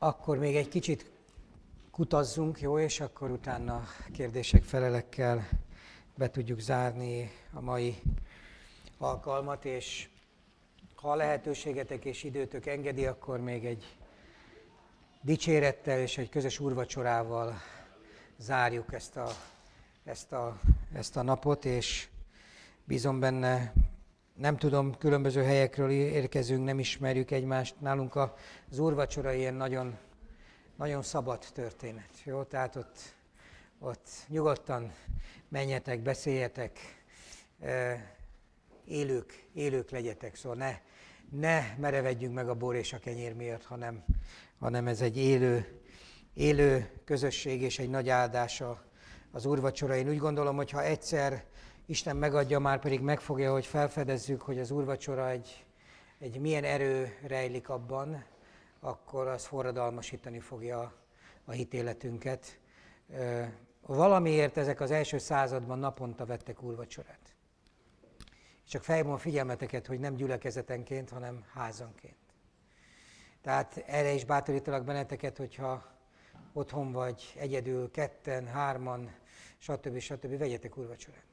Akkor még egy kicsit kutazzunk, jó, és akkor utána kérdések, felelekkel be tudjuk zárni a mai alkalmat, és ha a lehetőségetek és időtök engedi, akkor még egy dicsérettel és egy közös úrvacsorával zárjuk ezt a, ezt a, ezt a napot, és bízom benne, nem tudom, különböző helyekről érkezünk, nem ismerjük egymást. Nálunk az úrvacsora ilyen nagyon, nagyon szabad történet. Jó, tehát ott, ott nyugodtan menjetek, beszéljetek, élők, élők legyetek, szóval ne, ne merevedjünk meg a bor és a kenyér miatt, hanem, hanem ez egy élő, élő közösség és egy nagy áldása az úrvacsora. Én úgy gondolom, hogy ha egyszer Isten megadja, már pedig megfogja, hogy felfedezzük, hogy az úrvacsora egy, egy milyen erő rejlik abban, akkor az forradalmasítani fogja a hitéletünket. Valamiért ezek az első században naponta vettek úrvacsorát. Csak fejlom a figyelmeteket, hogy nem gyülekezetenként, hanem házanként. Tehát erre is bátorítalak benneteket, hogyha otthon vagy, egyedül, ketten, hárman, stb. stb. stb. vegyetek úrvacsorát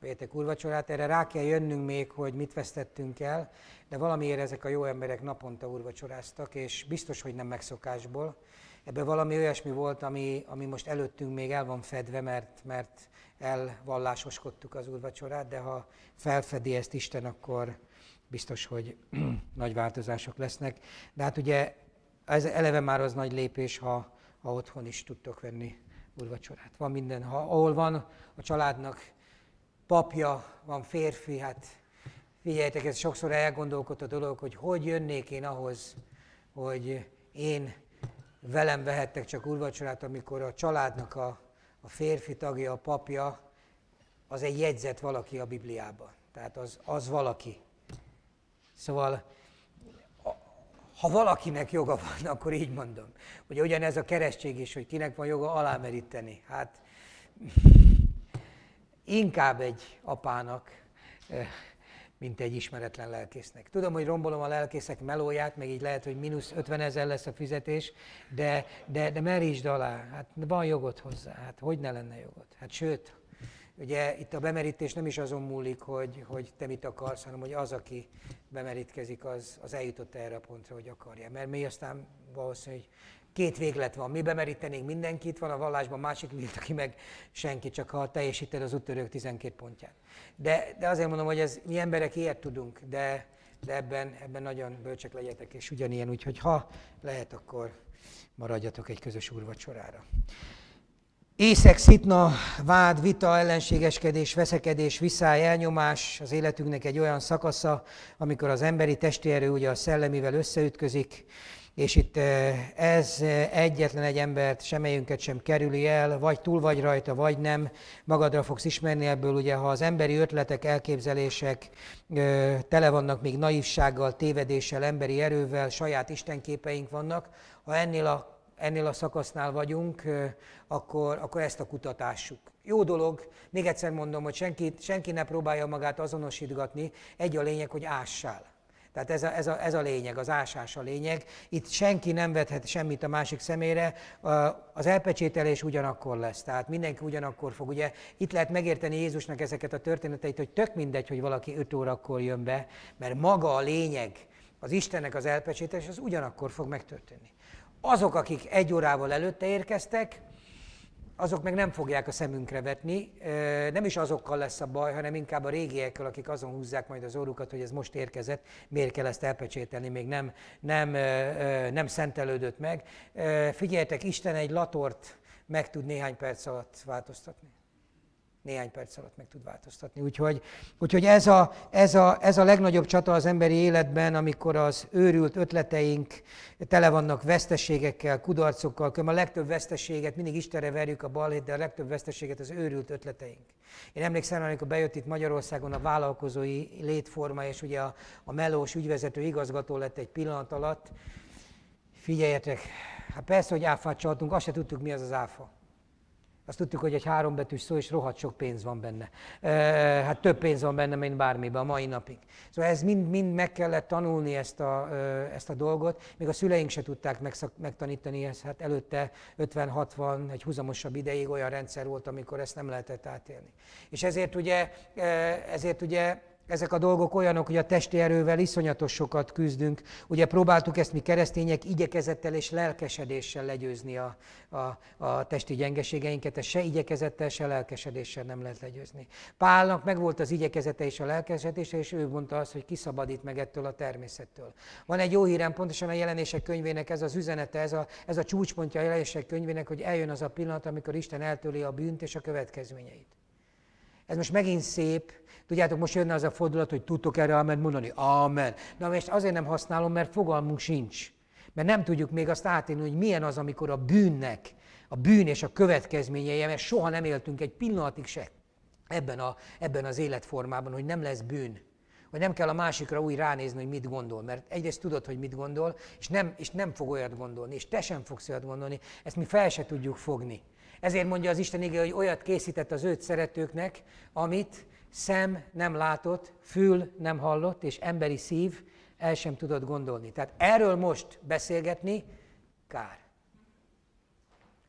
péntek úrvacsorát. Erre rá kell jönnünk még, hogy mit vesztettünk el, de valamiért ezek a jó emberek naponta úrvacsoráztak, és biztos, hogy nem megszokásból. Ebben valami olyasmi volt, ami, ami most előttünk még el van fedve, mert, mert elvallásoskodtuk az úrvacsorát, de ha felfedi ezt Isten, akkor biztos, hogy nagy változások lesznek. De hát ugye ez eleve már az nagy lépés, ha, ha otthon is tudtok venni úrvacsorát. Van minden, ha, ahol van a családnak papja van férfi, hát figyeljetek, ez sokszor elgondolkodt a dolog, hogy hogy jönnék én ahhoz, hogy én velem vehettek csak úrvacsorát, amikor a családnak a, a férfi tagja, a papja, az egy jegyzet valaki a Bibliában. Tehát az, az valaki. Szóval, ha valakinek joga van, akkor így mondom. Ugye ugyanez a keresztség is, hogy kinek van joga alámeríteni. Hát inkább egy apának, eh, mint egy ismeretlen lelkésznek. Tudom, hogy rombolom a lelkészek melóját, meg így lehet, hogy mínusz 50 ezer lesz a fizetés, de, de, de merítsd alá, hát van jogod hozzá, hát hogy ne lenne jogod? Hát sőt, ugye itt a bemerítés nem is azon múlik, hogy, hogy te mit akarsz, hanem hogy az, aki bemerítkezik, az, az eljutott erre a pontra, hogy akarja. Mert mi aztán valószínűleg két véglet van. Mi bemerítenénk mindenkit, van a vallásban másik lét, aki meg senki, csak ha teljesíted az úttörők 12 pontját. De, de azért mondom, hogy ez, mi emberek ilyet tudunk, de, de ebben, ebben nagyon bölcsek legyetek, és ugyanilyen, úgyhogy ha lehet, akkor maradjatok egy közös úrvacsorára. Észek, szitna, vád, vita, ellenségeskedés, veszekedés, viszály, elnyomás az életünknek egy olyan szakasza, amikor az emberi testi erő ugye a szellemivel összeütközik, és itt ez egyetlen egy embert, semmelyünket sem kerüli el, vagy túl vagy rajta, vagy nem, magadra fogsz ismerni ebből, ugye ha az emberi ötletek, elképzelések tele vannak még naivsággal, tévedéssel, emberi erővel, saját istenképeink vannak, ha ennél a ennél a szakasznál vagyunk, akkor, akkor ezt a kutatásuk Jó dolog, még egyszer mondom, hogy senki, senki ne próbálja magát azonosítgatni, egy a lényeg, hogy ássál. Tehát ez a, ez, a, ez a lényeg, az ásás a lényeg. Itt senki nem vethet semmit a másik szemére, az elpecsételés ugyanakkor lesz, tehát mindenki ugyanakkor fog. Ugye itt lehet megérteni Jézusnak ezeket a történeteit, hogy tök mindegy, hogy valaki 5 órakor jön be, mert maga a lényeg, az Istennek az elpecsételés, az ugyanakkor fog megtörténni. Azok, akik egy órával előtte érkeztek, azok meg nem fogják a szemünkre vetni. Nem is azokkal lesz a baj, hanem inkább a régiekkel, akik azon húzzák majd az orrukat, hogy ez most érkezett, miért kell ezt elpecsételni, még nem, nem, nem szentelődött meg. Figyeljetek, Isten egy latort meg tud néhány perc alatt változtatni néhány perc alatt meg tud változtatni. Úgyhogy, úgyhogy ez, a, ez, a, ez a legnagyobb csata az emberi életben, amikor az őrült ötleteink tele vannak veszteségekkel, kudarcokkal, a legtöbb veszteséget mindig Istenre verjük a balét, de a legtöbb veszteséget az őrült ötleteink. Én emlékszem, amikor bejött itt Magyarországon a vállalkozói létforma, és ugye a, a melós ügyvezető igazgató lett egy pillanat alatt, figyeljetek, hát persze, hogy áfát csaltunk, azt se tudtuk, mi az az áfa. Azt tudtuk, hogy egy hárombetűs szó, és rohadt sok pénz van benne. E, hát több pénz van benne, mint bármiben a mai napig. Szóval ez mind-mind meg kellett tanulni ezt a, ezt a dolgot. Még a szüleink se tudták megszak, megtanítani ezt. Hát előtte 50-60, egy húzamosabb ideig olyan rendszer volt, amikor ezt nem lehetett átélni. És ezért ugye, ezért ugye ezek a dolgok olyanok, hogy a testi erővel iszonyatos sokat küzdünk. Ugye próbáltuk ezt mi keresztények igyekezettel és lelkesedéssel legyőzni a, a, a testi gyengeségeinket, ezt se igyekezettel, se lelkesedéssel nem lehet legyőzni. Pálnak meg volt az igyekezete és a lelkesedése, és ő mondta azt, hogy kiszabadít meg ettől a természettől. Van egy jó hírem, pontosan a jelenések könyvének ez az üzenete, ez a, ez a csúcspontja a jelenések könyvének, hogy eljön az a pillanat, amikor Isten eltöli a bűnt és a következményeit. Ez most megint szép, Tudjátok, most jönne az a fordulat, hogy tudtok erre amen mondani? Amen. Na most azért nem használom, mert fogalmunk sincs. Mert nem tudjuk még azt átélni, hogy milyen az, amikor a bűnnek, a bűn és a következményeje, mert soha nem éltünk egy pillanatig se ebben, a, ebben az életformában, hogy nem lesz bűn. Hogy nem kell a másikra úgy ránézni, hogy mit gondol, mert egyrészt tudod, hogy mit gondol, és nem, és nem fog olyat gondolni, és te sem fogsz olyat gondolni, ezt mi fel se tudjuk fogni. Ezért mondja az Isten igény, hogy olyat készített az őt szeretőknek, amit szem nem látott, fül nem hallott, és emberi szív el sem tudott gondolni. Tehát erről most beszélgetni kár.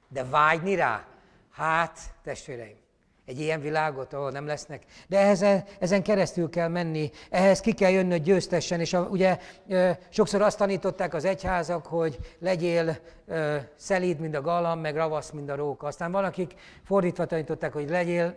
De vágyni rá, hát testvéreim, egy ilyen világot, ahol nem lesznek. De ehhez, ezen keresztül kell menni, ehhez ki kell jönnöd győztesen, és a, ugye sokszor azt tanították az egyházak, hogy legyél szelíd, mint a galam, meg ravasz, mint a róka. Aztán van, akik fordítva tanították, hogy legyél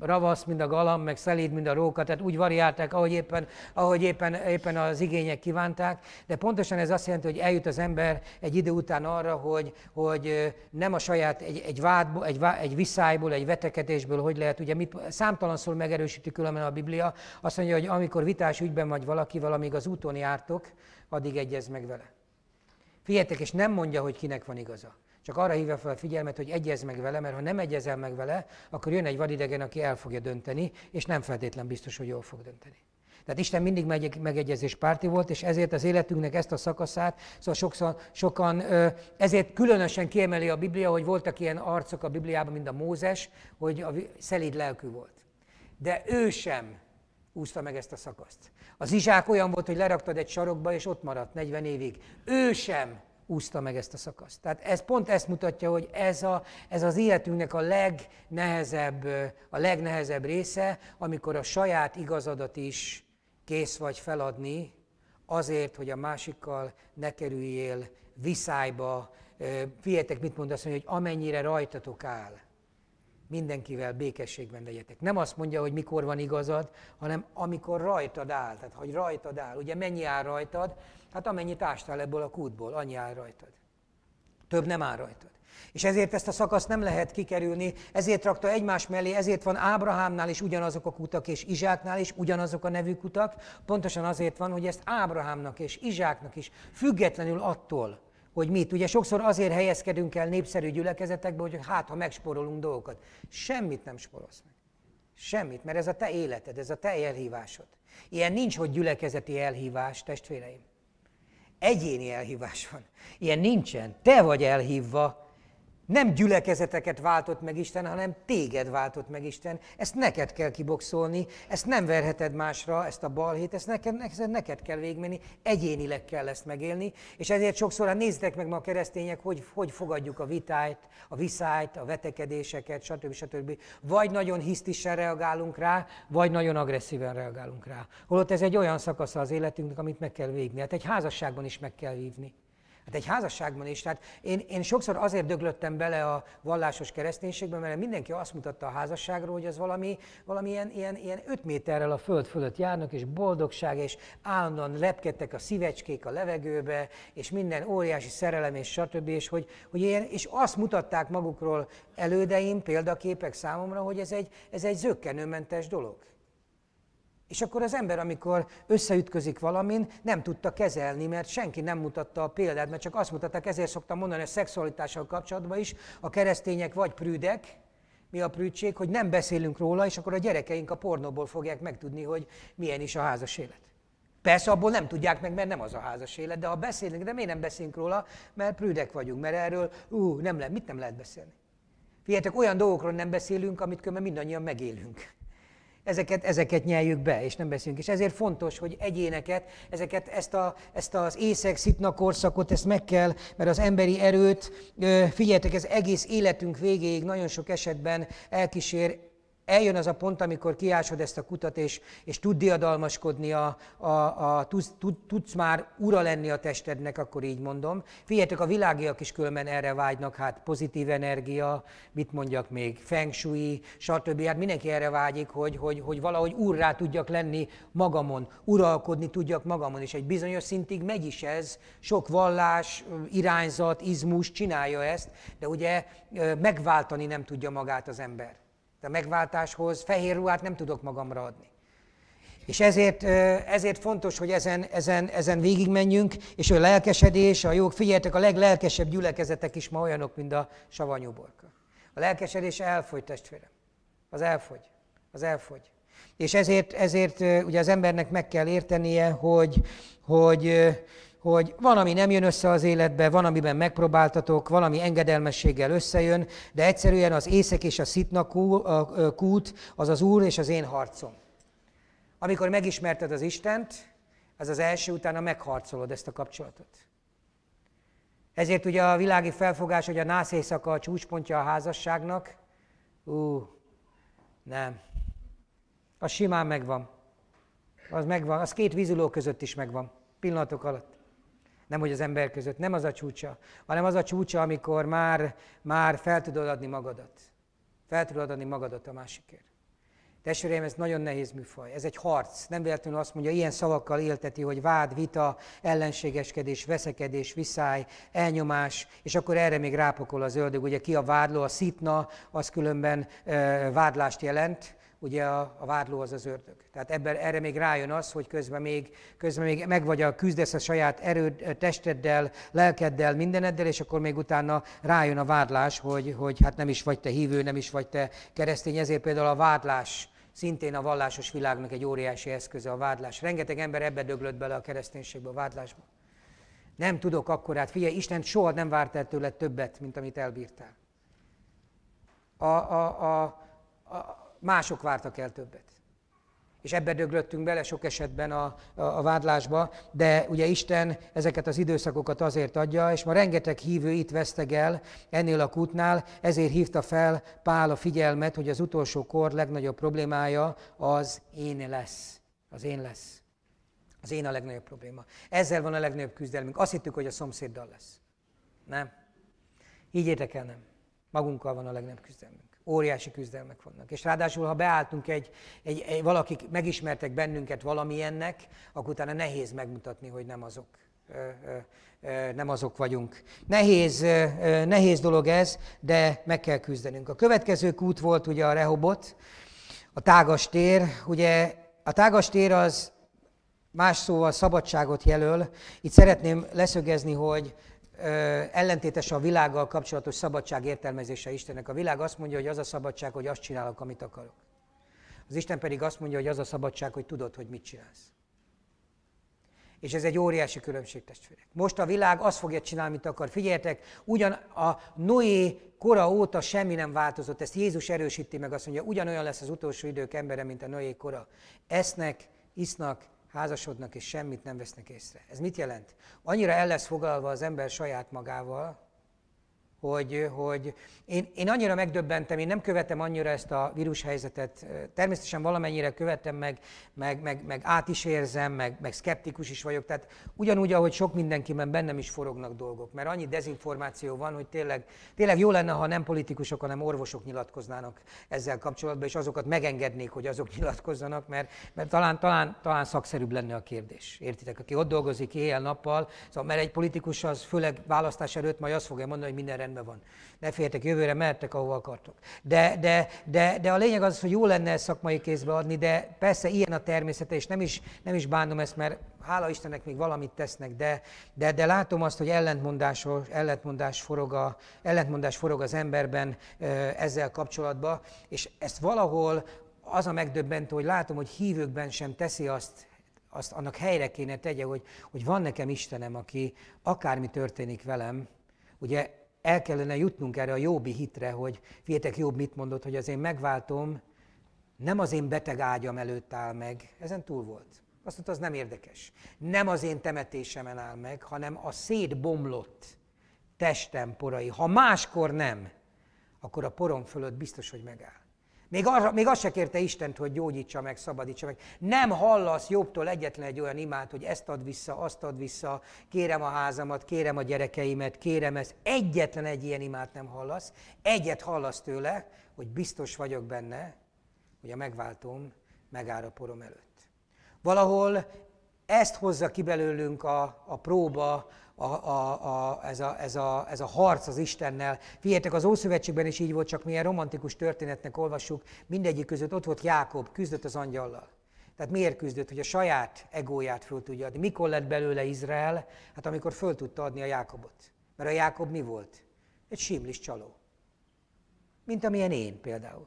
ravasz, mint a galamb, meg szelíd, mint a róka, tehát úgy variálták, ahogy éppen, ahogy éppen, éppen az igények kívánták, de pontosan ez azt jelenti, hogy eljut az ember egy idő után arra, hogy, hogy nem a saját egy, egy vádból, egy, egy viszályból, egy veteketésből, hogy lehet, ugye mit, számtalanszor megerősíti különben a Biblia, azt mondja, hogy amikor vitás ügyben vagy valaki, valamíg az úton jártok, addig egyez meg vele. Figyeljetek, és nem mondja, hogy kinek van igaza. Csak arra hívja fel a figyelmet, hogy egyez meg vele, mert ha nem egyezel meg vele, akkor jön egy vadidegen, aki el fogja dönteni, és nem feltétlen biztos, hogy jól fog dönteni. Tehát Isten mindig megegyezés párti volt, és ezért az életünknek ezt a szakaszát, szóval sokszor, sokan, ezért különösen kiemeli a Biblia, hogy voltak ilyen arcok a Bibliában, mint a Mózes, hogy a szelíd lelkű volt. De ő sem úszta meg ezt a szakaszt. Az izsák olyan volt, hogy leraktad egy sarokba, és ott maradt 40 évig. Ő sem úszta meg ezt a szakaszt. Tehát ez pont ezt mutatja, hogy ez, a, ez az életünknek a legnehezebb, a legnehezebb része, amikor a saját igazadat is kész vagy feladni, azért, hogy a másikkal ne kerüljél viszályba. Figyeljetek, mit mond azt mondja, hogy amennyire rajtatok áll, mindenkivel békességben legyetek. Nem azt mondja, hogy mikor van igazad, hanem amikor rajtad áll, tehát hogy rajtad áll. Ugye mennyi áll rajtad? Hát amennyit ástál ebből a kútból, annyi áll rajtad. Több nem áll rajtad. És ezért ezt a szakaszt nem lehet kikerülni, ezért rakta egymás mellé, ezért van Ábrahámnál is ugyanazok a kutak, és Izsáknál is ugyanazok a nevű kutak. Pontosan azért van, hogy ezt Ábrahámnak és Izsáknak is, függetlenül attól, hogy mit. Ugye sokszor azért helyezkedünk el népszerű gyülekezetekbe, hogy hát, ha megsporolunk dolgokat. Semmit nem sporolsz meg. Semmit, mert ez a te életed, ez a te elhívásod. Ilyen nincs, hogy gyülekezeti elhívás, testvéreim. Egyéni elhívás van. Ilyen nincsen. Te vagy elhívva, nem gyülekezeteket váltott meg Isten, hanem téged váltott meg Isten. Ezt neked kell kiboxolni, ezt nem verheted másra, ezt a balhét, ezt neked, ezt neked kell végmenni, egyénileg kell ezt megélni. És ezért sokszor, hát nézzetek meg ma a keresztények, hogy, hogy fogadjuk a vitájt, a viszályt, a vetekedéseket, stb. stb. Vagy nagyon hisztisen reagálunk rá, vagy nagyon agresszíven reagálunk rá. Holott ez egy olyan szakasza az életünknek, amit meg kell végni. Hát egy házasságban is meg kell vívni. Hát egy házasságban is. Tehát én, én sokszor azért döglöttem bele a vallásos kereszténységbe, mert mindenki azt mutatta a házasságról, hogy az valami, valami ilyen, ilyen, ilyen öt méterrel a föld fölött járnak, és boldogság, és állandóan lepkedtek a szívecskék a levegőbe, és minden óriási szerelem, és stb. És, hogy, hogy ilyen, és azt mutatták magukról elődeim, példaképek számomra, hogy ez egy, ez egy zöggenőmentes dolog. És akkor az ember, amikor összeütközik valamin, nem tudta kezelni, mert senki nem mutatta a példát, mert csak azt mutatták, ezért szoktam mondani a szexualitással kapcsolatban is, a keresztények vagy prűdek, mi a prűdség, hogy nem beszélünk róla, és akkor a gyerekeink a pornóból fogják megtudni, hogy milyen is a házas élet. Persze abból nem tudják meg, mert nem az a házas élet, de ha beszélünk, de miért nem beszélünk róla, mert prűdek vagyunk, mert erről, ú, nem lehet, mit nem lehet beszélni. Figyeljetek, olyan dolgokról nem beszélünk, amit különben mindannyian megélünk ezeket, ezeket nyeljük be, és nem beszélünk. És ezért fontos, hogy egyéneket, ezeket, ezt, a, ezt az észek szitna korszakot, ezt meg kell, mert az emberi erőt, figyeljetek, ez egész életünk végéig nagyon sok esetben elkísér Eljön az a pont, amikor kiásod ezt a kutat, és, és tud diadalmaskodni, a, a, a, tudsz, tud, tudsz már ura lenni a testednek, akkor így mondom. Figyeljetek, a világiak is különben erre vágynak, hát pozitív energia, mit mondjak még, feng shui, stb. Hát mindenki erre vágyik, hogy, hogy, hogy valahogy urrá tudjak lenni magamon, uralkodni tudjak magamon, és egy bizonyos szintig megy is ez, sok vallás, irányzat, izmus csinálja ezt, de ugye megváltani nem tudja magát az ember a megváltáshoz fehér ruhát nem tudok magamra adni. És ezért, ezért fontos, hogy ezen, ezen, ezen végigmenjünk, és a lelkesedés, a jók, figyeljetek, a leglelkesebb gyülekezetek is ma olyanok, mint a savanyú borka. A lelkesedés elfogy, testvérem. Az elfogy. Az elfogy. És ezért, ezért ugye az embernek meg kell értenie, hogy, hogy hogy van, ami nem jön össze az életbe, van, amiben megpróbáltatok, valami engedelmességgel összejön, de egyszerűen az észek és a szitna kút, az az Úr és az én harcom. Amikor megismerted az Istent, ez az első utána megharcolod ezt a kapcsolatot. Ezért ugye a világi felfogás, hogy a nász éjszaka a csúcspontja a házasságnak, ú, nem. Az simán megvan. Az megvan, az két vízuló között is megvan, pillanatok alatt. Nem, hogy az ember között, nem az a csúcsa, hanem az a csúcsa, amikor már, már fel tudod adni magadat. Fel tudod adni magadat a másikért. Testvéreim, ez nagyon nehéz műfaj, ez egy harc. Nem véletlenül azt mondja, ilyen szavakkal élteti, hogy vád, vita, ellenségeskedés, veszekedés, viszály, elnyomás, és akkor erre még rápokol az ördög. Ugye ki a vádló, a szitna, az különben ö, vádlást jelent, ugye a, a vádló az az ördög. Tehát ebben, erre még rájön az, hogy közben még, közben még meg vagy a küzdesz a saját erőd, testeddel, lelkeddel, mindeneddel, és akkor még utána rájön a vádlás, hogy, hogy hát nem is vagy te hívő, nem is vagy te keresztény. Ezért például a vádlás szintén a vallásos világnak egy óriási eszköze a vádlás. Rengeteg ember ebbe döglött bele a kereszténységbe, a vádlásba. Nem tudok akkor, hát Figyelj, Isten soha nem várt el tőled többet, mint amit elbírtál. A, a, a, a, mások vártak el többet. És ebbe döglöttünk bele sok esetben a, a, a vádlásba, de ugye Isten ezeket az időszakokat azért adja, és ma rengeteg hívő itt veszteg el ennél a kútnál, ezért hívta fel Pál a figyelmet, hogy az utolsó kor legnagyobb problémája az én lesz. Az én lesz. Az én a legnagyobb probléma. Ezzel van a legnagyobb küzdelmünk. Azt hittük, hogy a szomszéddal lesz. Nem. Higgyétek el, nem. Magunkkal van a legnagyobb küzdelmünk. Óriási küzdelmek vannak. És ráadásul, ha beálltunk egy, egy, egy valakik megismertek bennünket valamilyennek, akkor utána nehéz megmutatni, hogy nem azok. Ö, ö, nem azok vagyunk. Nehéz, ö, nehéz dolog ez, de meg kell küzdenünk. A következő út volt ugye a Rehobot, a tágas tér. Ugye a tágas tér az más szóval szabadságot jelöl. Itt szeretném leszögezni, hogy ellentétes a világgal kapcsolatos szabadság értelmezése Istennek. A világ azt mondja, hogy az a szabadság, hogy azt csinálok, amit akarok. Az Isten pedig azt mondja, hogy az a szabadság, hogy tudod, hogy mit csinálsz. És ez egy óriási különbség, testvérek. Most a világ azt fogja csinálni, amit akar. Figyeljetek, ugyan a Noé kora óta semmi nem változott. Ezt Jézus erősíti meg, azt mondja, ugyanolyan lesz az utolsó idők embere, mint a Noé kora. Esznek, isznak, házasodnak és semmit nem vesznek észre. Ez mit jelent? Annyira el lesz fogalva az ember saját magával, hogy, hogy én, én annyira megdöbbentem, én nem követem annyira ezt a vírushelyzetet. Természetesen valamennyire követem, meg, meg, meg, meg át is érzem, meg, meg szkeptikus is vagyok. Tehát ugyanúgy, ahogy sok mindenkiben bennem is forognak dolgok, mert annyi dezinformáció van, hogy tényleg, tényleg jó lenne, ha nem politikusok, hanem orvosok nyilatkoznának ezzel kapcsolatban, és azokat megengednék, hogy azok nyilatkozzanak, mert, mert talán, talán, talán szakszerűbb lenne a kérdés. Értitek? Aki ott dolgozik éjjel-nappal, szóval, mert egy politikus az főleg választás előtt majd azt fogja mondani, hogy mindenre rendben van. Ne féltek, jövőre mehettek, ahova akartok. De, de, de, de a lényeg az, hogy jó lenne ezt szakmai kézbe adni, de persze ilyen a természete, és nem is, nem is bánom ezt, mert hála Istennek még valamit tesznek, de, de, de látom azt, hogy ellentmondás, ellentmondás, forog a, ellentmondás forog az emberben ezzel kapcsolatban, és ezt valahol az a megdöbbentő, hogy látom, hogy hívőkben sem teszi azt azt annak helyre kéne tegye, hogy, hogy van nekem Istenem, aki akármi történik velem, ugye el kellene jutnunk erre a jobbi hitre, hogy vétek jobb mit mondott, hogy az én megváltom, nem az én beteg ágyam előtt áll meg, ezen túl volt. Azt mondta, az nem érdekes. Nem az én temetésemen áll meg, hanem a szétbomlott testem porai. Ha máskor nem, akkor a porom fölött biztos, hogy megáll. Még, arra, még azt se kérte Istent, hogy gyógyítsa meg, szabadítsa meg. Nem hallasz jobbtól egyetlen egy olyan imát, hogy ezt ad vissza, azt ad vissza, kérem a házamat, kérem a gyerekeimet, kérem ezt. Egyetlen egy ilyen imát nem hallasz. Egyet hallasz tőle, hogy biztos vagyok benne, hogy a megváltóm megáll a porom előtt. Valahol ezt hozza ki belőlünk a, a próba, a, a, a, ez, a, ez, a, ez a harc az Istennel. Figyeljetek, az Ószövetségben is így volt, csak milyen romantikus történetnek olvassuk, mindegyik között ott volt Jákob, küzdött az angyallal. Tehát miért küzdött, hogy a saját egóját föl tudja adni? Mikor lett belőle Izrael? Hát amikor föl tudta adni a Jákobot. Mert a Jákob mi volt? Egy simlis csaló. Mint amilyen én például.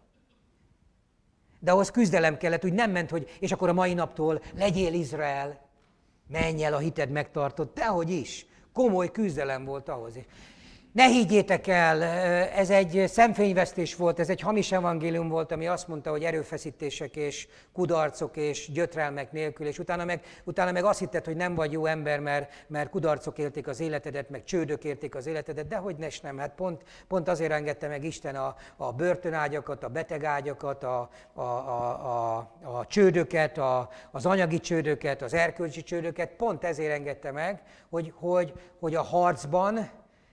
De ahhoz küzdelem kellett, úgy nem ment, hogy és akkor a mai naptól legyél Izrael, menj el a hited megtartott, tehogy is komoly küzdelem volt ahhoz És ne higgyétek el, ez egy szemfényvesztés volt, ez egy hamis evangélium volt, ami azt mondta, hogy erőfeszítések és kudarcok és gyötrelmek nélkül, és utána meg, utána meg azt hitted, hogy nem vagy jó ember, mert, mert kudarcok érték az életedet, meg csődök érték az életedet, de hogy nes nem, hát pont, pont azért engedte meg Isten a, a börtönágyakat, a betegágyakat, a, a, a, a, a csődöket, a, az anyagi csődöket, az erkölcsi csődöket, pont ezért engedte meg, hogy, hogy, hogy a harcban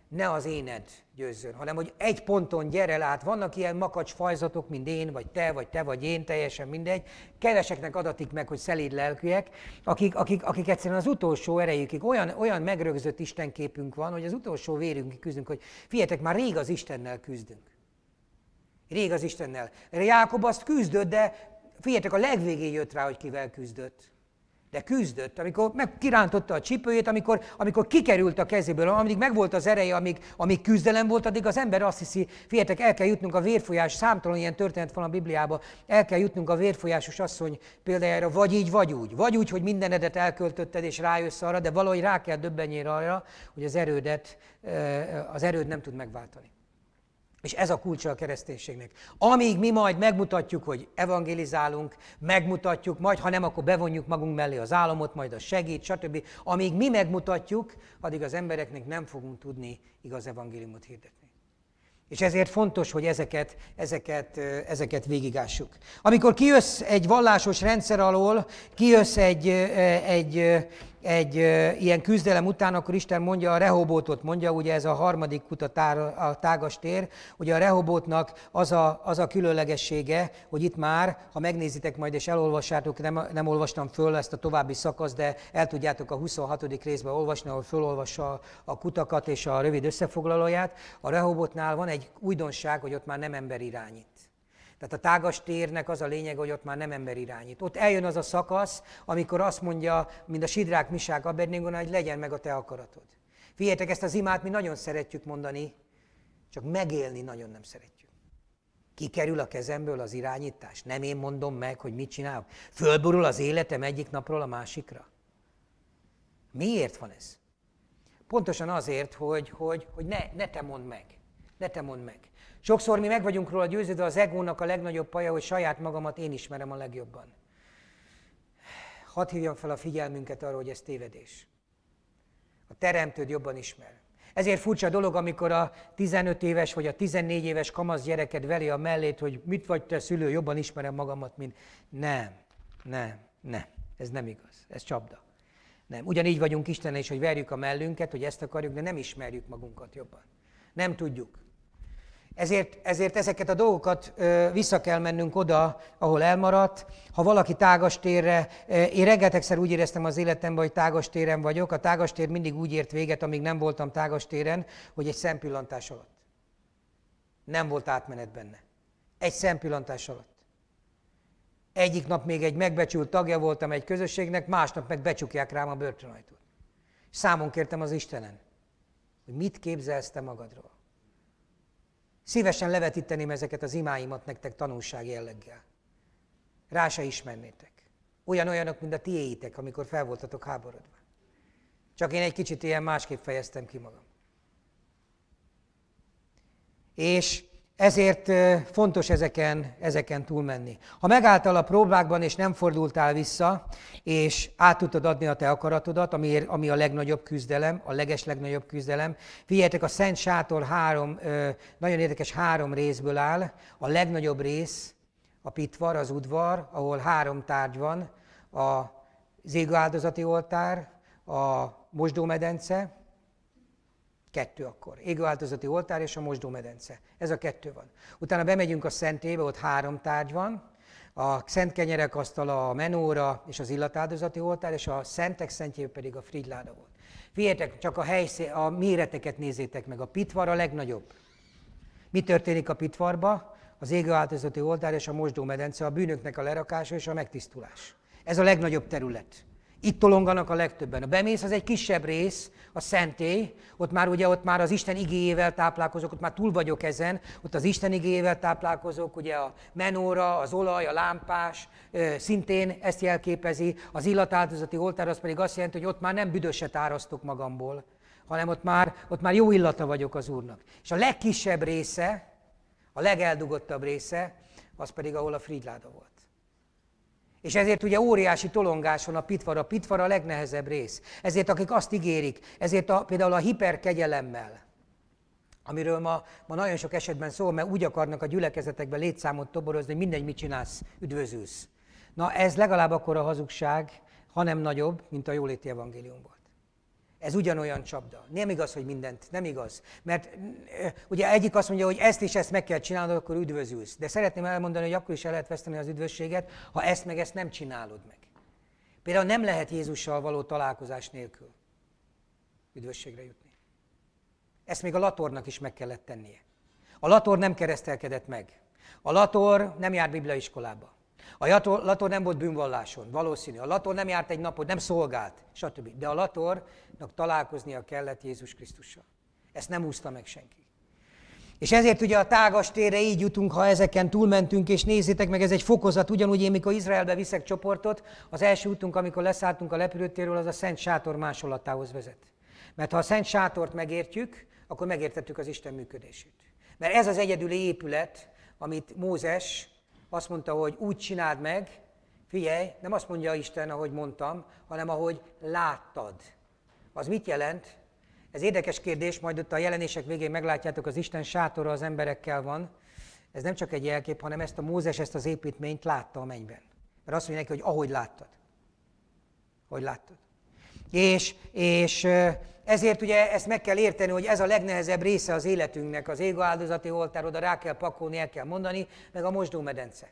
ne az éned győzzön, hanem hogy egy ponton gyere lát, vannak ilyen makacs fajzatok, mint én, vagy te, vagy te, vagy én, teljesen mindegy. Keveseknek adatik meg, hogy szelíd lelkűek, akik, akik, akik egyszerűen az utolsó erejükig olyan, olyan megrögzött Isten képünk van, hogy az utolsó vérünkig küzdünk, hogy figyeljetek, már rég az Istennel küzdünk. Rég az Istennel. Jákob azt küzdött, de figyeljetek, a legvégén jött rá, hogy kivel küzdött de küzdött, amikor megkirántotta a csipőjét, amikor, amikor kikerült a kezéből, amíg megvolt az ereje, amíg, amíg küzdelem volt, addig az ember azt hiszi, figyeljetek, el kell jutnunk a vérfolyás, számtalan ilyen történet van a Bibliában, el kell jutnunk a vérfolyásos asszony példájára, vagy így, vagy úgy. Vagy úgy, hogy mindenedet elköltötted és rájössz arra, de valahogy rá kell döbbenjél arra, hogy az erődet, eh, az erőd nem tud megváltani. És ez a kulcsa a kereszténységnek. Amíg mi majd megmutatjuk, hogy evangelizálunk, megmutatjuk, majd ha nem, akkor bevonjuk magunk mellé az álomot, majd a segít, stb. Amíg mi megmutatjuk, addig az embereknek nem fogunk tudni igaz evangéliumot hirdetni. És ezért fontos, hogy ezeket, ezeket, ezeket végigássuk. Amikor kijössz egy vallásos rendszer alól, kijössz egy, egy, egy ilyen küzdelem után, akkor Isten mondja a Rehobótot, mondja, ugye ez a harmadik kutatár, a tágas tér, ugye a Rehobótnak az a, az a különlegessége, hogy itt már, ha megnézitek majd és elolvassátok, nem, nem olvastam föl ezt a további szakaszt, de el tudjátok a 26. részben olvasni, ahol fölolvassa a kutakat és a rövid összefoglalóját. A Rehobotnál van egy újdonság, hogy ott már nem ember irányít tehát a tágas térnek az a lényeg, hogy ott már nem ember irányít. Ott eljön az a szakasz, amikor azt mondja, mint a Sidrák Misák Abednégon, hogy legyen meg a te akaratod. Figyeljetek, ezt az imát mi nagyon szeretjük mondani, csak megélni nagyon nem szeretjük. Kikerül a kezemből az irányítás. Nem én mondom meg, hogy mit csinálok. Fölborul az életem egyik napról a másikra. Miért van ez? Pontosan azért, hogy, hogy, hogy ne, ne te mondd meg. Ne te mondd meg. Sokszor mi meg vagyunk róla győződve, az egónak a legnagyobb paja, hogy saját magamat én ismerem a legjobban. Hadd hívjam fel a figyelmünket arra, hogy ez tévedés. A teremtőd jobban ismer. Ezért furcsa dolog, amikor a 15 éves vagy a 14 éves kamasz gyereked veli a mellét, hogy mit vagy te szülő, jobban ismerem magamat, mint nem, nem, nem. Ez nem igaz, ez csapda. Nem. Ugyanígy vagyunk Isten is, hogy verjük a mellünket, hogy ezt akarjuk, de nem ismerjük magunkat jobban. Nem tudjuk. Ezért, ezért ezeket a dolgokat ö, vissza kell mennünk oda, ahol elmaradt. Ha valaki tágas térre, ö, én rengetegszer úgy éreztem az életemben, hogy tágas téren vagyok. A tágas tér mindig úgy ért véget, amíg nem voltam tágas téren, hogy egy szempillantás alatt. Nem volt átmenet benne. Egy szempillantás alatt. Egyik nap még egy megbecsült tagja voltam egy közösségnek, másnap meg becsukják rám a börtönajtót. Számon kértem az Istenen, hogy mit képzelsz te magadról. Szívesen levetíteném ezeket az imáimat nektek tanulság jelleggel. Rá se ismernétek. Olyan olyanok, mint a tiéitek, amikor fel voltatok háborodva. Csak én egy kicsit ilyen másképp fejeztem ki magam. És ezért fontos ezeken, ezeken túlmenni. Ha megálltál a próbákban, és nem fordultál vissza, és át tudtad adni a te akaratodat, ami, ami a legnagyobb küzdelem, a leges legnagyobb küzdelem. Figyeljetek, a Szent Sátor három, nagyon érdekes három részből áll. A legnagyobb rész a pitvar, az udvar, ahol három tárgy van, a égő áldozati oltár, a mosdómedence, Kettő akkor. Égőáltozati oltár és a mosdómedence. Ez a kettő van. Utána bemegyünk a szentébe, ott három tárgy van. A szent kenyerek asztala, a menóra és az illatáldozati oltár, és a szentek szentjé pedig a frigyláda volt. Figyeljetek, csak a, helyszín, a méreteket nézzétek meg. A pitvar a legnagyobb. Mi történik a pitvarba? Az égőáltozati oltár és a mosdómedence, a bűnöknek a lerakása és a megtisztulás. Ez a legnagyobb terület. Itt tolonganak a legtöbben. A bemész az egy kisebb rész, a szentély, ott már ugye ott már az Isten igéjével táplálkozok, ott már túl vagyok ezen, ott az Isten igéjével táplálkozok, ugye a menóra, az olaj, a lámpás, szintén ezt jelképezi, az illatáldozati oltár az pedig azt jelenti, hogy ott már nem büdöset árasztok magamból, hanem ott már, ott már jó illata vagyok az Úrnak. És a legkisebb része, a legeldugottabb része, az pedig ahol a frigyláda volt. És ezért ugye óriási tolongás van a pitvara. Pitvara a legnehezebb rész. Ezért akik azt ígérik, ezért a, például a hiperkegyelemmel, amiről ma, ma nagyon sok esetben szól, mert úgy akarnak a gyülekezetekben létszámot toborozni, hogy mindegy, mit csinálsz, üdvözülsz. Na ez legalább akkor a hazugság, hanem nagyobb, mint a jóléti evangéliumban. Ez ugyanolyan csapda. Nem igaz, hogy mindent, nem igaz. Mert ugye egyik azt mondja, hogy ezt és ezt meg kell csinálnod, akkor üdvözülsz. De szeretném elmondani, hogy akkor is el lehet veszteni az üdvösséget, ha ezt meg ezt nem csinálod meg. Például nem lehet Jézussal való találkozás nélkül üdvösségre jutni. Ezt még a latornak is meg kellett tennie. A lator nem keresztelkedett meg. A lator nem jár bibliaiskolába. A Jator, Lator nem volt bűnvalláson, valószínű. A Lator nem járt egy napot, nem szolgált, stb. De a Latornak találkoznia kellett Jézus Krisztussal. Ezt nem úszta meg senki. És ezért ugye a tágas térre így jutunk, ha ezeken túlmentünk, és nézzétek meg, ez egy fokozat, ugyanúgy én, mikor Izraelbe viszek csoportot, az első útunk, amikor leszálltunk a lepülőtéről, az a Szent Sátor másolatához vezet. Mert ha a Szent Sátort megértjük, akkor megértettük az Isten működését. Mert ez az egyedüli épület, amit Mózes azt mondta, hogy úgy csináld meg, figyelj, nem azt mondja Isten, ahogy mondtam, hanem ahogy láttad. Az mit jelent? Ez érdekes kérdés, majd ott a jelenések végén meglátjátok, az Isten sátora az emberekkel van. Ez nem csak egy jelkép, hanem ezt a Mózes, ezt az építményt látta a mennyben. Mert azt mondja neki, hogy ahogy láttad. Hogy láttad. És, és ezért ugye ezt meg kell érteni, hogy ez a legnehezebb része az életünknek, az éga áldozati oltár, oda rá kell pakolni, el kell mondani, meg a mosdómedence.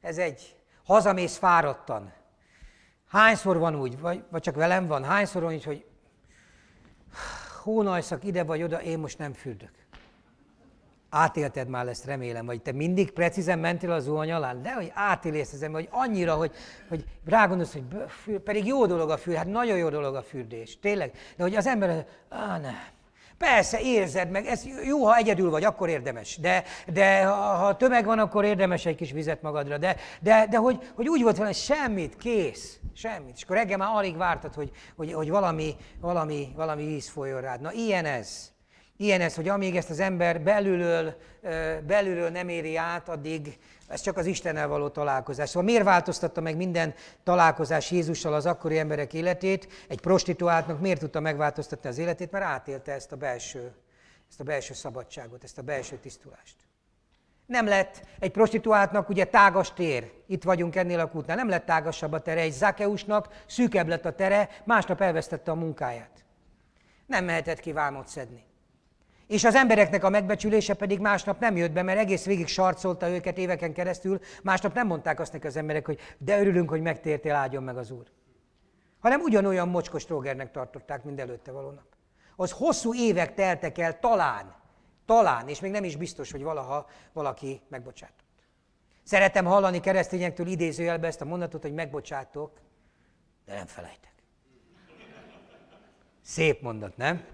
Ez egy, hazamész fáradtan. Hányszor van úgy, vagy, vagy csak velem van, hányszor van úgy, hogy hónajszak ide vagy oda, én most nem fürdök átélted már ezt remélem, vagy te mindig precízen mentél az zuhany alá, de hogy átélész ezen, vagy hogy annyira, hogy, hogy rágondolsz, hogy fűr, pedig jó dolog a fürd, hát nagyon jó dolog a fürdés, tényleg, de hogy az ember, ah nem, Persze, érzed meg, ez jó, ha egyedül vagy, akkor érdemes, de, de ha tömeg van, akkor érdemes egy kis vizet magadra, de, de, de hogy, hogy úgy volt hogy semmit, kész, semmit. És akkor reggel már alig vártad, hogy, hogy, hogy valami, valami, valami víz folyjon rád. Na, ilyen ez. Ilyen ez, hogy amíg ezt az ember belülről, belülről nem éri át, addig ez csak az Istennel való találkozás. Szóval miért változtatta meg minden találkozás Jézussal az akkori emberek életét? Egy prostituáltnak miért tudta megváltoztatni az életét? Mert átélte ezt a belső, ezt a belső szabadságot, ezt a belső tisztulást. Nem lett egy prostituáltnak ugye tágas tér, itt vagyunk ennél a kútnál, nem lett tágasabb a tere, egy zakeusnak szűkebb lett a tere, másnap elvesztette a munkáját. Nem mehetett ki vámot szedni. És az embereknek a megbecsülése pedig másnap nem jött be, mert egész végig sarcolta őket éveken keresztül, másnap nem mondták azt neki az emberek, hogy de örülünk, hogy megtértél, áldjon meg az Úr. Hanem ugyanolyan mocskos trógernek tartották, mint előtte valónak. Az hosszú évek teltek el talán, talán, és még nem is biztos, hogy valaha valaki megbocsátott. Szeretem hallani keresztényektől idézőjelbe ezt a mondatot, hogy megbocsátok, de nem felejtek. Szép mondat, nem?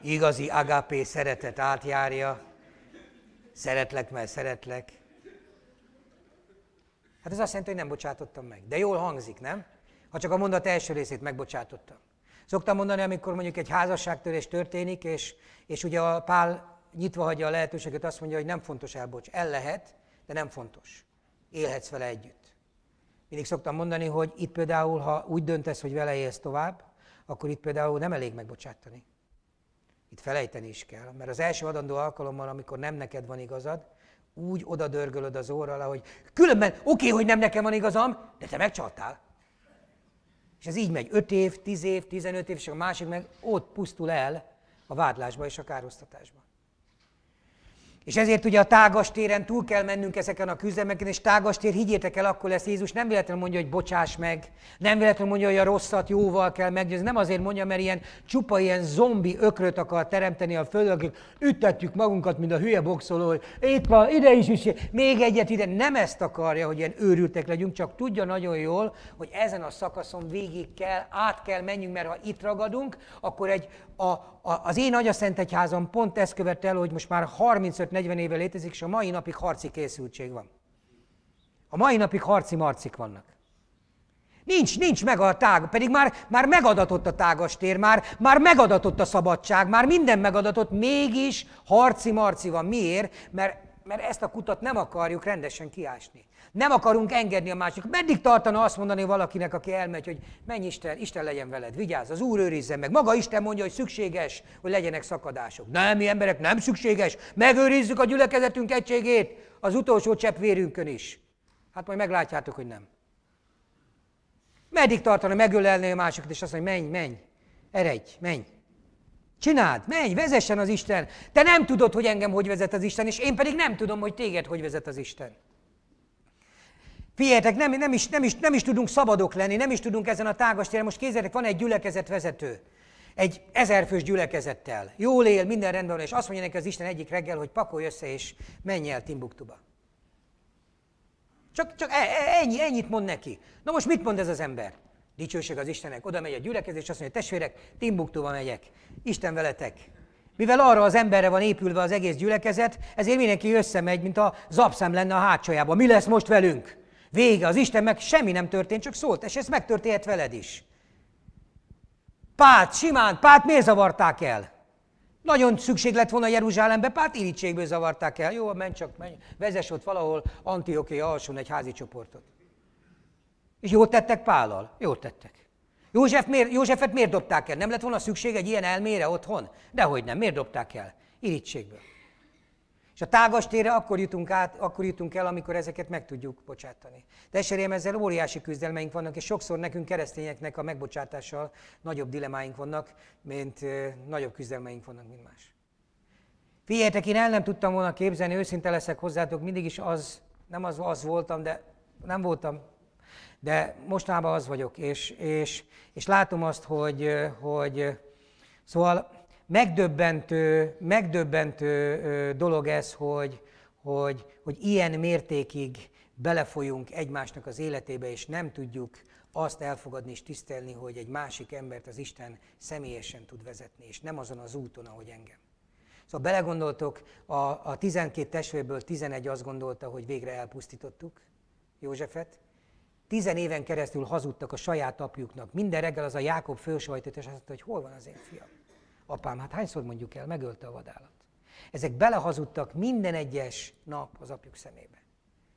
igazi agapé szeretet átjárja, szeretlek, mert szeretlek. Hát ez azt jelenti, hogy nem bocsátottam meg. De jól hangzik, nem? Ha csak a mondat első részét megbocsátottam. Szoktam mondani, amikor mondjuk egy házasságtörés történik, és, és ugye a pál nyitva hagyja a lehetőséget, azt mondja, hogy nem fontos elbocs. El lehet, de nem fontos. Élhetsz vele együtt. Mindig szoktam mondani, hogy itt például, ha úgy döntesz, hogy vele élsz tovább, akkor itt például nem elég megbocsátani. Itt felejteni is kell, mert az első adandó alkalommal, amikor nem neked van igazad, úgy oda dörgölöd az órral, hogy különben oké, okay, hogy nem nekem van igazam, de te megcsaltál. És ez így megy 5 év, 10 év, 15 év, és a másik meg ott pusztul el a vádlásba és a károsztatásba. És ezért ugye a tágas téren túl kell mennünk ezeken a küzdelmeken, és tágas tér, higgyétek el, akkor lesz Jézus, nem véletlenül mondja, hogy bocsáss meg, nem véletlenül mondja, hogy a rosszat jóval kell meggyőzni, nem azért mondja, mert ilyen csupa ilyen zombi ökröt akar teremteni a földön, akik üttetjük magunkat, mint a hülye boxoló, hogy itt van, ide is, is, még egyet ide. Nem ezt akarja, hogy ilyen őrültek legyünk, csak tudja nagyon jól, hogy ezen a szakaszon végig kell, át kell menjünk, mert ha itt ragadunk, akkor egy a, a, az én agyaszentegyházam pont ezt követte el, hogy most már 35-40 éve létezik, és a mai napig harci készültség van. A mai napig harci marcik vannak. Nincs, nincs meg a tág, pedig már, már megadatott a tágas tér, már, már megadatott a szabadság, már minden megadatott, mégis harci-marci van. Miért? Mert, mert ezt a kutat nem akarjuk rendesen kiásni. Nem akarunk engedni a másik. Meddig tartana azt mondani valakinek, aki elmegy, hogy menj Isten, Isten legyen veled, vigyázz, az Úr őrizze meg. Maga Isten mondja, hogy szükséges, hogy legyenek szakadások. Nem, mi emberek, nem szükséges. Megőrizzük a gyülekezetünk egységét az utolsó csepp vérünkön is. Hát majd meglátjátok, hogy nem. Meddig tartana megölelni a másikat, és azt mondja, menj, menj, eredj, menj. Csináld, menj, vezessen az Isten. Te nem tudod, hogy engem hogy vezet az Isten, és én pedig nem tudom, hogy téged hogy vezet az Isten. Figyeljetek, nem, nem, is, nem, is, nem is tudunk szabadok lenni, nem is tudunk ezen a tágas téren. Most kézzetek, van egy gyülekezet vezető, egy ezerfős gyülekezettel. Jól él, minden rendben van, és azt mondja neki az Isten egyik reggel, hogy pakolj össze, és menj el Timbuktuba. Csak, csak e, e, ennyi, ennyit mond neki. Na most mit mond ez az ember? Dicsőség az Istenek. Oda megy a gyülekezés, azt mondja, testvérek, Timbuktuba megyek. Isten veletek. Mivel arra az emberre van épülve az egész gyülekezet, ezért mindenki összemegy, mint a zapszám lenne a hátsajában. Mi lesz most velünk? Vége az Isten, meg semmi nem történt, csak szólt, és ez megtörténhet veled is. Pát, simán, Pát miért zavarták el? Nagyon szükség lett volna Jeruzsálembe, Pát irítségből zavarták el. Jó, menj csak, menj, vezess ott valahol Antiokia alsón egy házi csoportot. És jót tettek Pállal? Jót tettek. József miért, Józsefet miért dobták el? Nem lett volna szükség egy ilyen elmére otthon? Dehogy nem, miért dobták el? Irítségből. És a tágas térre akkor jutunk, át, akkor jutunk el, amikor ezeket meg tudjuk bocsátani. De eserém ezzel óriási küzdelmeink vannak, és sokszor nekünk keresztényeknek a megbocsátással nagyobb dilemáink vannak, mint ö, nagyobb küzdelmeink vannak, mint más. Figyeljetek, én el nem tudtam volna képzelni, őszinte leszek hozzátok, mindig is az, nem az, az voltam, de nem voltam, de mostanában az vagyok, és, és, és látom azt, hogy, hogy szóval Megdöbbentő, megdöbbentő dolog ez, hogy, hogy, hogy ilyen mértékig belefolyunk egymásnak az életébe, és nem tudjuk azt elfogadni és tisztelni, hogy egy másik embert az Isten személyesen tud vezetni, és nem azon az úton, ahogy engem. Szóval belegondoltok, a, a 12 testvérből 11 azt gondolta, hogy végre elpusztítottuk Józsefet. Tizen éven keresztül hazudtak a saját apjuknak. Minden reggel az a Jákob fősajtott, és azt mondta, hogy hol van az én fiam apám, hát hányszor mondjuk el, megölte a vadállat. Ezek belehazudtak minden egyes nap az apjuk szemébe.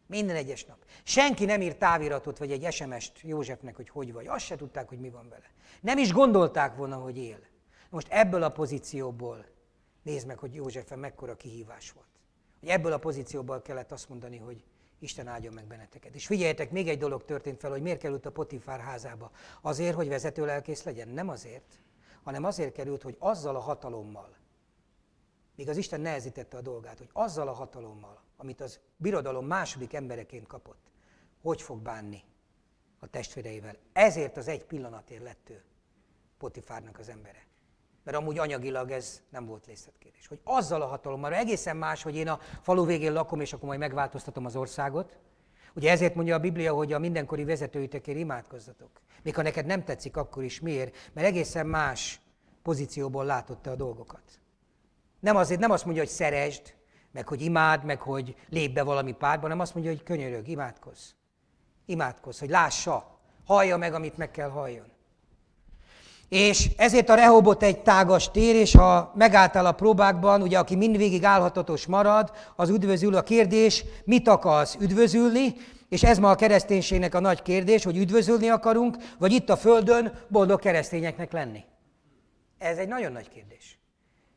Minden egyes nap. Senki nem írt táviratot vagy egy SMS-t Józsefnek, hogy hogy vagy. Azt se tudták, hogy mi van vele. Nem is gondolták volna, hogy él. Most ebből a pozícióból nézd meg, hogy Józsefen mekkora kihívás volt. Hogy ebből a pozícióból kellett azt mondani, hogy Isten áldjon meg benneteket. És figyeljetek, még egy dolog történt fel, hogy miért került a Potifár házába. Azért, hogy vezető lelkész legyen? Nem azért, hanem azért került, hogy azzal a hatalommal, még az Isten nehezítette a dolgát, hogy azzal a hatalommal, amit az birodalom második embereként kapott, hogy fog bánni a testvéreivel. Ezért az egy pillanatért lett ő Potifárnak az embere. Mert amúgy anyagilag ez nem volt részletkérdés. Hogy azzal a hatalommal, egészen más, hogy én a falu végén lakom, és akkor majd megváltoztatom az országot, Ugye ezért mondja a Biblia, hogy a mindenkori vezetőitekért imádkozzatok. Még ha neked nem tetszik, akkor is miért? Mert egészen más pozícióból látotta a dolgokat. Nem azért, nem azt mondja, hogy szeresd, meg hogy imád, meg hogy lép be valami pártba, hanem azt mondja, hogy könyörög, imádkozz. Imádkozz, hogy lássa, hallja meg, amit meg kell halljon. És ezért a Rehobot egy tágas tér, és ha megálltál a próbákban, ugye aki mindvégig állhatatos marad, az üdvözül a kérdés, mit akarsz üdvözülni, és ez ma a kereszténységnek a nagy kérdés, hogy üdvözölni akarunk, vagy itt a Földön boldog keresztényeknek lenni. Ez egy nagyon nagy kérdés.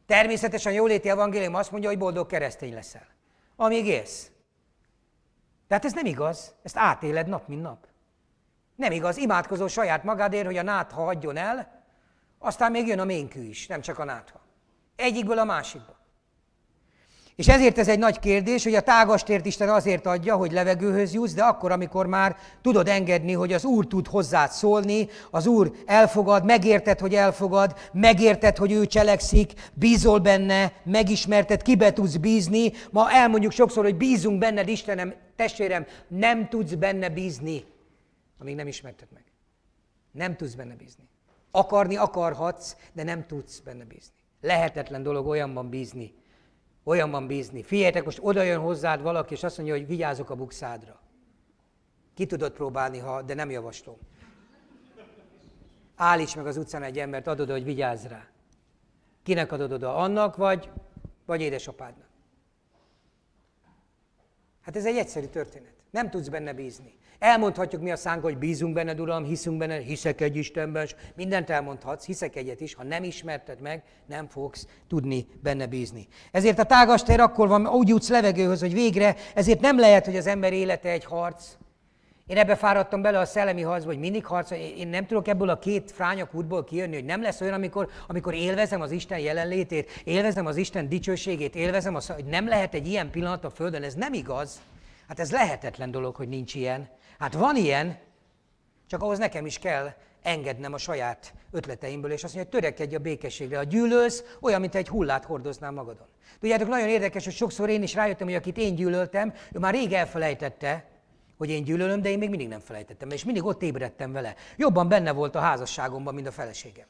Természetesen a jóléti evangélium azt mondja, hogy boldog keresztény leszel. Amíg élsz. De hát ez nem igaz. Ezt átéled nap, mint nap. Nem igaz. Imádkozol saját magadért, hogy a nátha hagyjon el, aztán még jön a ménkű is, nem csak a nátha. Egyikből a másikba. És ezért ez egy nagy kérdés, hogy a tágastért Isten azért adja, hogy levegőhöz jussz, de akkor, amikor már tudod engedni, hogy az Úr tud hozzád szólni, az Úr elfogad, megérted, hogy elfogad, megérted, hogy ő cselekszik, bízol benne, megismerted, kibe tudsz bízni. Ma elmondjuk sokszor, hogy bízunk benned, Istenem, testvérem, nem tudsz benne bízni, amíg nem ismerted meg. Nem tudsz benne bízni. Akarni akarhatsz, de nem tudsz benne bízni. Lehetetlen dolog olyanban bízni, olyanban bízni. Figyeljetek, most oda jön hozzád valaki, és azt mondja, hogy vigyázok a bukszádra. Ki tudod próbálni, ha, de nem javaslom. Állíts meg az utcán egy embert, adod, hogy vigyázz rá. Kinek adod oda? Annak vagy, vagy édesapádnak? Hát ez egy egyszerű történet. Nem tudsz benne bízni. Elmondhatjuk mi a szánk, hogy bízunk benned, Uram, hiszünk benned, hiszek egy Istenben, és mindent elmondhatsz, hiszek egyet is, ha nem ismerted meg, nem fogsz tudni benne bízni. Ezért a tágas tér akkor van, úgy jutsz levegőhöz, hogy végre, ezért nem lehet, hogy az ember élete egy harc. Én ebbe fáradtam bele a szellemi harcba, hogy mindig harc, én nem tudok ebből a két frányak útból kijönni, hogy nem lesz olyan, amikor, amikor élvezem az Isten jelenlétét, élvezem az Isten dicsőségét, élvezem, azt, hogy nem lehet egy ilyen pillanat a Földön, ez nem igaz. Hát ez lehetetlen dolog, hogy nincs ilyen. Hát van ilyen, csak ahhoz nekem is kell engednem a saját ötleteimből, és azt mondja, hogy törekedj a békességre. A gyűlölsz olyan, mint egy hullát hordoznál magadon. Tudjátok, nagyon érdekes, hogy sokszor én is rájöttem, hogy akit én gyűlöltem, ő már rég elfelejtette, hogy én gyűlölöm, de én még mindig nem felejtettem, és mindig ott ébredtem vele. Jobban benne volt a házasságomban, mint a feleségem.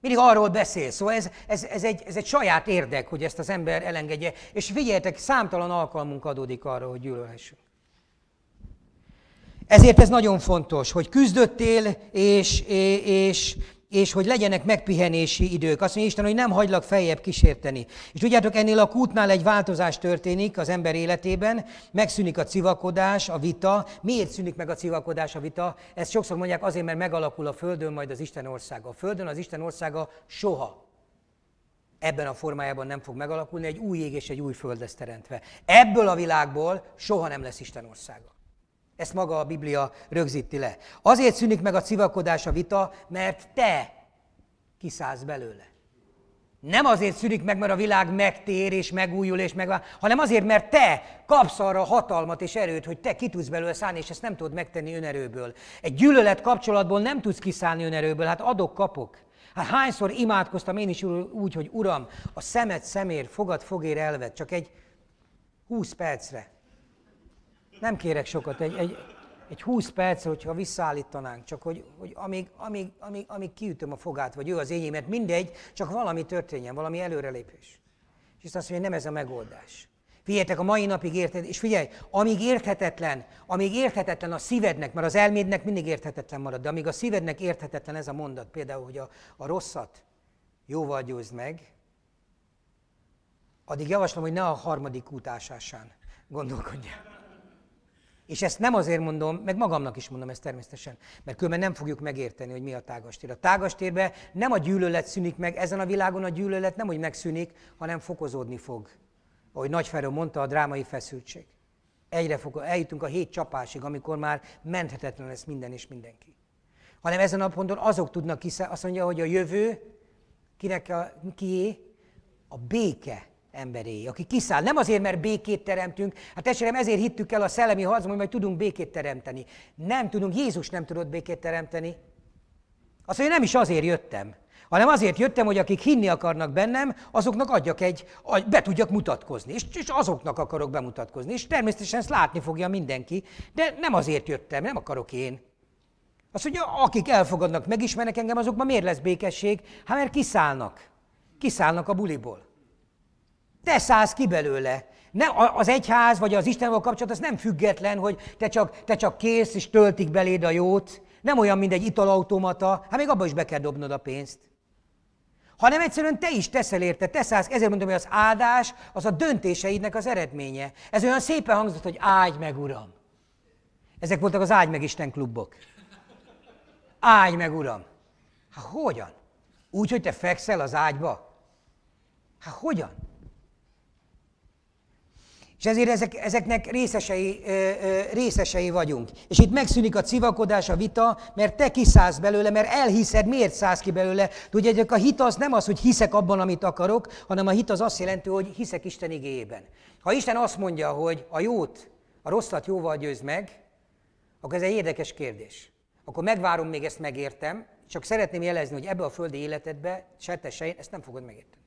Mindig arról beszél, szóval ez, ez, ez, egy, ez egy saját érdek, hogy ezt az ember elengedje, és figyeljetek, számtalan alkalmunk adódik arra, hogy gyűlölhessünk. Ezért ez nagyon fontos, hogy küzdöttél, és, és, és hogy legyenek megpihenési idők. Azt mondja Isten, hogy nem hagylak feljebb kísérteni. És tudjátok, ennél a kútnál egy változás történik az ember életében, megszűnik a civakodás, a vita. Miért szűnik meg a civakodás, a vita? Ezt sokszor mondják azért, mert megalakul a Földön majd az Isten országa. A Földön az Isten országa soha ebben a formájában nem fog megalakulni, egy új ég és egy új föld lesz teremtve. Ebből a világból soha nem lesz Isten országa. Ezt maga a Biblia rögzíti le. Azért szűnik meg a civakodás, a vita, mert te kiszállsz belőle. Nem azért szűnik meg, mert a világ megtér és megújul és megvál, hanem azért, mert te kapsz arra hatalmat és erőt, hogy te ki tudsz belőle szállni, és ezt nem tudod megtenni önerőből. Egy gyűlölet kapcsolatból nem tudsz kiszállni önerőből, hát adok, kapok. Hát hányszor imádkoztam én is úgy, hogy Uram, a szemed szemér, fogad fogér elvet, csak egy 20 percre nem kérek sokat, egy, egy, egy 20 perc, hogyha visszaállítanánk, csak hogy, hogy amíg, amíg, amíg, amíg kiütöm a fogát, vagy ő az mert mindegy, csak valami történjen, valami előrelépés. És azt mondja, hogy nem ez a megoldás. Figyeljetek, a mai napig érted, és figyelj, amíg érthetetlen, amíg érthetetlen a szívednek, mert az elmédnek mindig érthetetlen marad, de amíg a szívednek érthetetlen ez a mondat, például, hogy a, a rosszat jóval győzd meg, addig javaslom, hogy ne a harmadik útásásán gondolkodjál. És ezt nem azért mondom, meg magamnak is mondom ezt természetesen, mert különben nem fogjuk megérteni, hogy mi a tágastér. A tágastérben nem a gyűlölet szűnik meg, ezen a világon a gyűlölet nem úgy megszűnik, hanem fokozódni fog. Ahogy Nagyferő mondta, a drámai feszültség. Egyre fog, eljutunk a hét csapásig, amikor már menthetetlen lesz minden és mindenki. Hanem ezen a ponton azok tudnak kiszállni, azt mondja, hogy a jövő, kinek a, kié? A béke emberé, aki kiszáll. Nem azért, mert békét teremtünk, hát testvérem, ezért hittük el a szellemi harcban, hogy majd tudunk békét teremteni. Nem tudunk, Jézus nem tudott békét teremteni. Azt mondja, nem is azért jöttem, hanem azért jöttem, hogy akik hinni akarnak bennem, azoknak adjak egy, be tudjak mutatkozni, és, és azoknak akarok bemutatkozni, és természetesen ezt látni fogja mindenki, de nem azért jöttem, nem akarok én. Azt mondja, akik elfogadnak, megismernek engem, azokban miért lesz békesség? Hát mert kiszállnak. Kiszállnak a buliból. Te szállsz ki belőle. Ne, az egyház vagy az Istenvel kapcsolat, az nem független, hogy te csak, te csak kész és töltik beléd a jót. Nem olyan, mint egy italautomata, hát még abba is be kell dobnod a pénzt. Hanem egyszerűen te is teszel érte, te szállsz, ezért mondom, hogy az áldás, az a döntéseidnek az eredménye. Ez olyan szépen hangzott, hogy áldj meg, Uram. Ezek voltak az ágy meg Isten klubok. Áldj meg, Uram. Hát hogyan? Úgy, hogy te fekszel az ágyba? Hát hogyan? És ezért ezek, ezeknek részesei, ö, ö, részesei vagyunk. És itt megszűnik a civakodás, a vita, mert te kiszállsz belőle, mert elhiszed, miért szállsz ki belőle. De ugye a hit az nem az, hogy hiszek abban, amit akarok, hanem a hit az azt jelenti, hogy hiszek Isten igéjében. Ha Isten azt mondja, hogy a jót, a rosszat jóval győz meg, akkor ez egy érdekes kérdés. Akkor megvárom, még ezt megértem, csak szeretném jelezni, hogy ebbe a földi életedbe, se te se én, ezt nem fogod megérteni.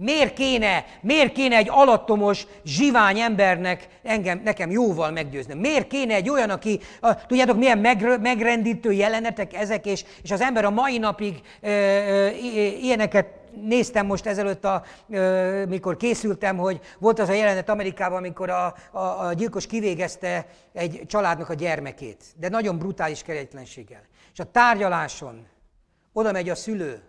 Miért kéne, miért kéne egy alattomos, zsivány embernek engem, nekem jóval meggyőzni? Miért kéne egy olyan, aki, a, tudjátok, milyen megr- megrendítő jelenetek ezek, és, és az ember a mai napig ö, ö, ilyeneket néztem most ezelőtt, a, ö, mikor készültem, hogy volt az a jelenet Amerikában, amikor a, a, a gyilkos kivégezte egy családnak a gyermekét, de nagyon brutális kerejtlenséggel. És a tárgyaláson oda megy a szülő,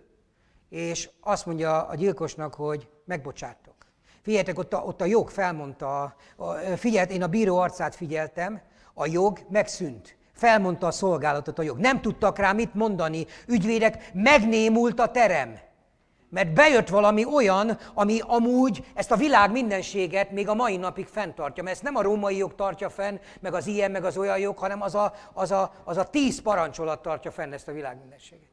és azt mondja a gyilkosnak, hogy megbocsátok. Figyeljetek, ott a, ott a jog felmondta, a, a, figyelt, én a bíró arcát figyeltem, a jog megszűnt. Felmondta a szolgálatot a jog. Nem tudtak rá mit mondani. Ügyvédek, megnémult a terem. Mert bejött valami olyan, ami amúgy ezt a világ mindenséget még a mai napig fenntartja. Mert ezt nem a római jog tartja fenn, meg az ilyen, meg az olyan jog, hanem az a, az a, az a tíz parancsolat tartja fenn ezt a világ mindenséget.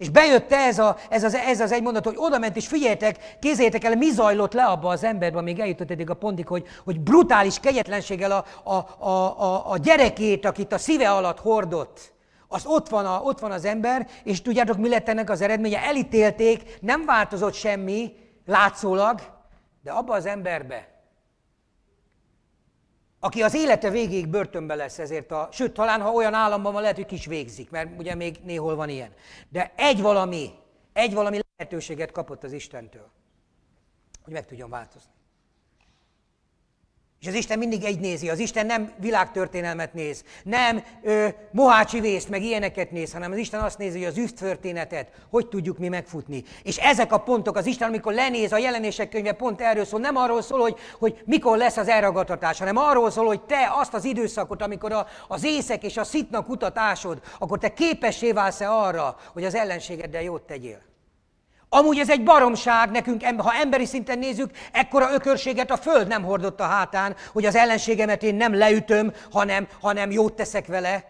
És bejött ez, a, ez, az, ez az egy mondat, hogy oda ment, és figyeljetek, kézzétek el, mi zajlott le abba az emberbe, amíg eljutott eddig a pontig, hogy, hogy brutális kegyetlenséggel a, a, a, a, a gyerekét, akit a szíve alatt hordott, az ott van, a, ott van az ember, és tudjátok, mi lett ennek az eredménye? Elítélték, nem változott semmi, látszólag, de abba az emberbe aki az élete végéig börtönbe lesz ezért a, sőt, talán ha olyan államban van, lehet, hogy kis végzik, mert ugye még néhol van ilyen. De egy valami, egy valami lehetőséget kapott az Istentől, hogy meg tudjon változni. És az Isten mindig egy nézi. Az Isten nem világtörténelmet néz, nem ö, mohácsi vészt, meg ilyeneket néz, hanem az Isten azt nézi, hogy az üftförténetet, hogy tudjuk mi megfutni. És ezek a pontok, az Isten, amikor lenéz a jelenések könyve, pont erről szól. Nem arról szól, hogy, hogy mikor lesz az elragadtatás, hanem arról szól, hogy te azt az időszakot, amikor a, az észek és a szitnak kutatásod, akkor te képessé válsz-e arra, hogy az ellenségeddel jót tegyél. Amúgy ez egy baromság nekünk, ha emberi szinten nézzük, ekkora ökörséget a föld nem hordott a hátán, hogy az ellenségemet én nem leütöm, hanem, hanem jót teszek vele.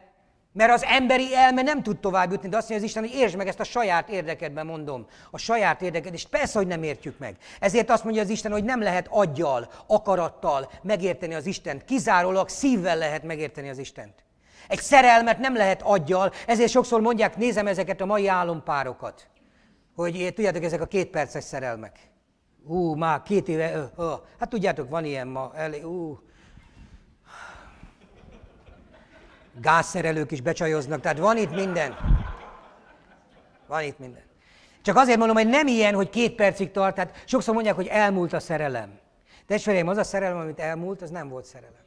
Mert az emberi elme nem tud tovább jutni, de azt mondja az Isten, hogy értsd meg ezt a saját érdekedben, mondom. A saját érdeked, és persze, hogy nem értjük meg. Ezért azt mondja az Isten, hogy nem lehet aggyal, akarattal megérteni az Istent. Kizárólag szívvel lehet megérteni az Istent. Egy szerelmet nem lehet aggyal, ezért sokszor mondják, nézem ezeket a mai álompárokat hogy tudjátok, ezek a kétperces szerelmek. Ú, már két éve, ö, ö. hát tudjátok, van ilyen ma, elé, ú. Gázszerelők is becsajoznak, tehát van itt minden. Van itt minden. Csak azért mondom, hogy nem ilyen, hogy két percig tart, tehát sokszor mondják, hogy elmúlt a szerelem. Testvéreim, az a szerelem, amit elmúlt, az nem volt szerelem.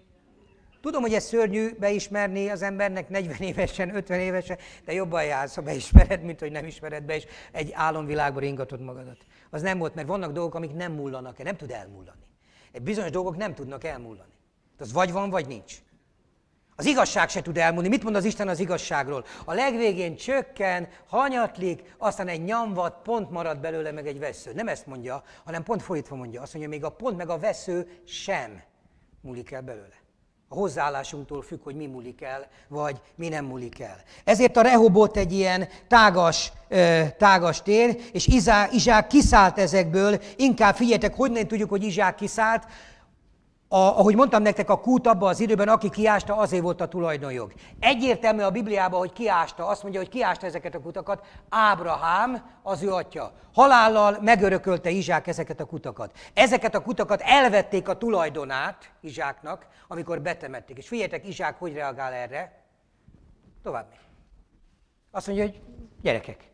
Tudom, hogy ez szörnyű beismerni az embernek 40 évesen, 50 évesen, de jobban jársz, ha beismered, mint hogy nem ismered be, és egy álomvilágba ringatod magadat. Az nem volt, mert vannak dolgok, amik nem múlanak, el, nem tud Egy Bizonyos dolgok nem tudnak elmúlni. Hát az vagy van, vagy nincs. Az igazság se tud elmúlni. Mit mond az Isten az igazságról? A legvégén csökken, hanyatlik, aztán egy nyamvat, pont marad belőle, meg egy vesző. Nem ezt mondja, hanem pont fordítva mondja. Azt mondja, még a pont, meg a vesző sem múlik el belőle. A hozzáállásunktól függ, hogy mi múlik el, vagy mi nem múlik el. Ezért a Rehobot egy ilyen tágas, tágas tér, és Izsák kiszállt ezekből. Inkább figyeljetek, hogy nem tudjuk, hogy Izsák kiszállt, a, ahogy mondtam nektek, a kút abban az időben, aki kiásta, azért volt a tulajdonjog. Egyértelmű a Bibliában, hogy kiásta, azt mondja, hogy kiásta ezeket a kutakat, Ábrahám, az ő atya. Halállal megörökölte Izsák ezeket a kutakat. Ezeket a kutakat elvették a tulajdonát Izsáknak, amikor betemették. És figyeljetek, Izsák hogy reagál erre? Tovább Azt mondja, hogy gyerekek,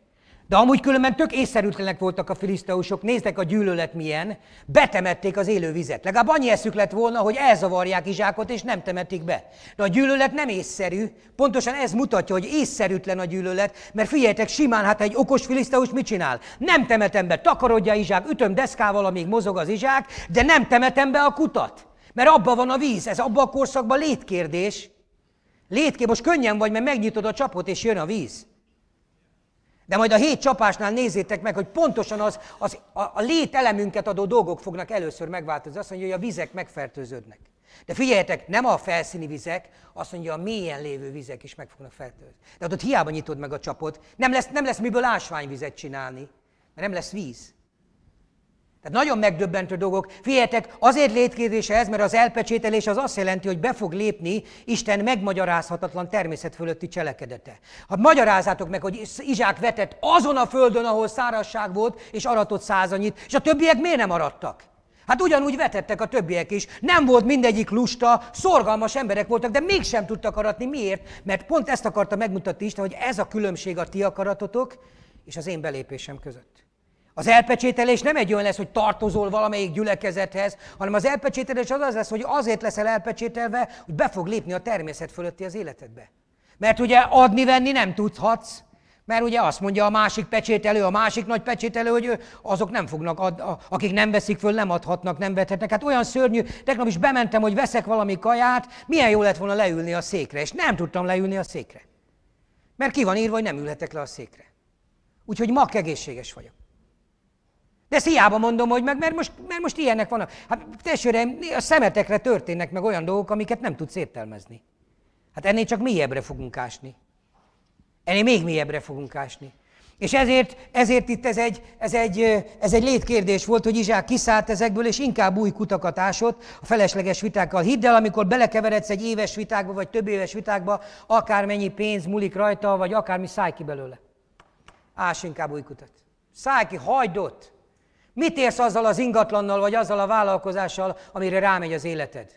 de amúgy különben tök észszerűtlenek voltak a filiszteusok, néztek a gyűlölet milyen, betemették az élő vizet. Legalább annyi eszük lett volna, hogy elzavarják Izsákot, és nem temetik be. De a gyűlölet nem észszerű, pontosan ez mutatja, hogy észszerűtlen a gyűlölet, mert figyeljetek simán, hát egy okos filiszteus mit csinál? Nem temetem be, takarodja Izsák, ütöm deszkával, amíg mozog az Izsák, de nem temetem be a kutat. Mert abban van a víz, ez abban a korszakban létkérdés. Létkérdés, most könnyen vagy, mert megnyitod a csapot, és jön a víz. De majd a hét csapásnál nézzétek meg, hogy pontosan az, az a, a lételemünket adó dolgok fognak először megváltozni. Azt mondja, hogy a vizek megfertőződnek. De figyeljetek, nem a felszíni vizek, azt mondja, a mélyen lévő vizek is meg fognak fertőzni. De ott, ott hiába nyitod meg a csapot, nem lesz, nem lesz miből ásványvizet csinálni, mert nem lesz víz. Tehát nagyon megdöbbentő dolgok. Figyeljetek, azért létkérdése ez, mert az elpecsételés az azt jelenti, hogy be fog lépni Isten megmagyarázhatatlan természet fölötti cselekedete. Ha magyarázátok meg, hogy Izsák vetett azon a földön, ahol szárazság volt, és aratott százanyit, és a többiek miért nem arattak? Hát ugyanúgy vetettek a többiek is. Nem volt mindegyik lusta, szorgalmas emberek voltak, de mégsem tudtak aratni. Miért? Mert pont ezt akarta megmutatni Isten, hogy ez a különbség a ti akaratotok és az én belépésem között. Az elpecsételés nem egy olyan lesz, hogy tartozol valamelyik gyülekezethez, hanem az elpecsételés az az lesz, hogy azért leszel elpecsételve, hogy be fog lépni a természet fölötti az életedbe. Mert ugye adni-venni nem tudhatsz, mert ugye azt mondja a másik pecsételő, a másik nagy pecsételő, hogy azok nem fognak, ad, akik nem veszik föl, nem adhatnak, nem vethetnek. Hát olyan szörnyű, tegnap is bementem, hogy veszek valami kaját, milyen jó lett volna leülni a székre, és nem tudtam leülni a székre. Mert ki van írva, hogy nem ülhetek le a székre. Úgyhogy ma egészséges vagyok. De ezt hiába mondom, hogy meg, mert most, mert most ilyenek vannak. Hát tesőre, a szemetekre történnek meg olyan dolgok, amiket nem tudsz értelmezni. Hát ennél csak mélyebbre fogunk ásni. Ennél még mélyebbre fogunk ásni. És ezért, ezért itt ez egy, ez, egy, ez egy létkérdés volt, hogy Izsák kiszállt ezekből, és inkább új kutakat ásott a felesleges vitákkal. Hidd el, amikor belekeveredsz egy éves vitákba, vagy több éves vitákba, akármennyi pénz mulik rajta, vagy akármi, száj ki belőle. Ás inkább új kutat. Száj ki, hagyd ott. Mit érsz azzal az ingatlannal, vagy azzal a vállalkozással, amire rámegy az életed?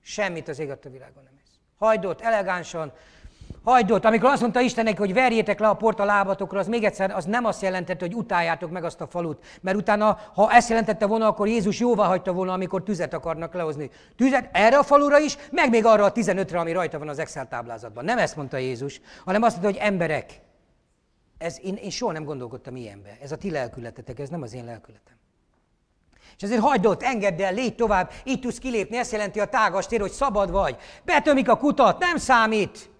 Semmit az égattó a világon nem ez. Hajdott, elegánsan, hajdott. Amikor azt mondta Istennek, hogy verjétek le a port a lábatokra, az még egyszer, az nem azt jelentette, hogy utáljátok meg azt a falut. Mert utána, ha ezt jelentette volna, akkor Jézus jóvá hagyta volna, amikor tüzet akarnak lehozni. Tüzet erre a falura is, meg még arra a 15-re, ami rajta van az Excel táblázatban. Nem ezt mondta Jézus, hanem azt mondta, hogy emberek, ez, én, én soha nem gondolkodtam ilyenbe. Ez a ti lelkületetek, ez nem az én lelkületem. És ezért hagyd ott, engedd el, légy tovább, így tudsz kilépni, ezt jelenti a tágas tér, hogy szabad vagy. Betömik a kutat, nem számít.